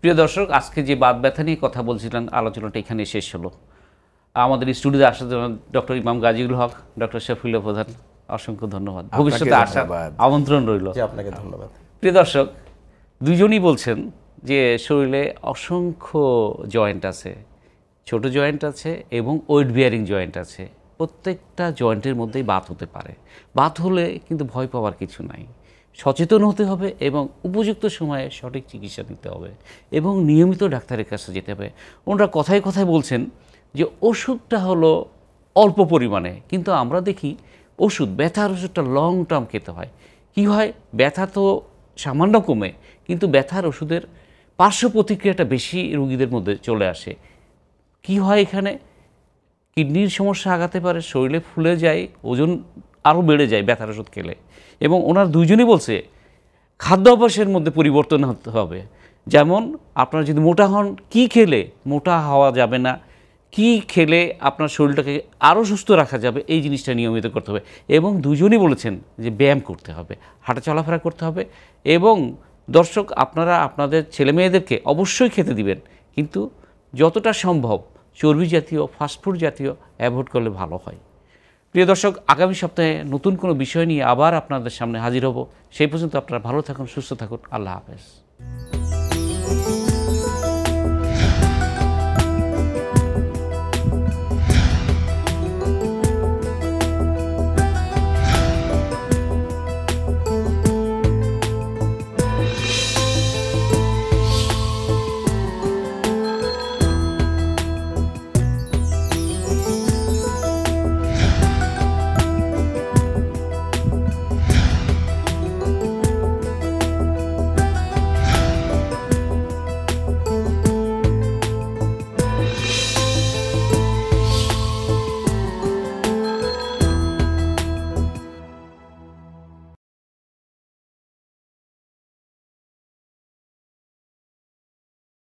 প্রিয় দর্শক আজকে যে বাদ ব্যথা নিয়ে কথা বলছিলাম আলোচনাটা এখানে শেষ হলো আমাদের স্টুডিওতে আসার জন্য ডক্টর ইমাম গাজীউল হক ডক্টর শফিল প্রধান অসংখ্য ধন্যবাদ ভবিষ্যতে আসার আমন্ত্রণ রইল আপনাকে ধন্যবাদ প্রিয় দর্শক দুজনই বলছেন যে শরীরে অসংখ্য জয়েন্ট আছে ছোট জয়েন্ট আছে এবং ওয়েট বিয়ারিং জয়েন্ট আছে প্রত্যেকটা জয়েন্টের মধ্যেই বাত হতে পারে বাত হলে কিন্তু ভয় পাওয়ার কিছু নাই সচেতন হতে হবে এবং উপযুক্ত সময়ে সঠিক চিকিৎসা নিতে হবে এবং নিয়মিত ডাক্তারের কাছে যেতে হবে ওনারা কথায় কথায় বলছেন যে ওষুধটা হলো অল্প পরিমাণে কিন্তু আমরা দেখি ওষুধ ব্যথার ওষুধটা লং টার্ম খেতে হয় কি হয় ব্যথা তো সামান্য কমে কিন্তু ব্যথার ওষুধের পার্শ্ব প্রতিক্রিয়াটা বেশি রুগীদের মধ্যে চলে আসে কি হয় এখানে কিডনির সমস্যা আগাতে পারে শরীরে ফুলে যায় ওজন আরও বেড়ে যায় ব্যথার ওষুধ খেলে এবং ওনার দুইজনই বলছে খাদ্য অভ্যাসের মধ্যে পরিবর্তন হতে হবে যেমন আপনার যদি মোটা হন কি খেলে মোটা হওয়া যাবে না কি খেলে আপনার শরীরটাকে আরও সুস্থ রাখা যাবে এই জিনিসটা নিয়মিত করতে হবে এবং দুজনই বলেছেন যে ব্যায়াম করতে হবে হাঁটা চলাফেরা করতে হবে এবং দর্শক আপনারা আপনাদের ছেলে মেয়েদেরকে অবশ্যই খেতে দিবেন কিন্তু যতটা সম্ভব চর্বি জাতীয় ফাস্টফুড জাতীয় অ্যাভয়েড করলে ভালো হয় প্রিয় দর্শক আগামী সপ্তাহে নতুন কোনো বিষয় নিয়ে আবার আপনাদের সামনে হাজির হব সেই পর্যন্ত আপনারা ভালো থাকুন সুস্থ থাকুন আল্লাহ হাফেজ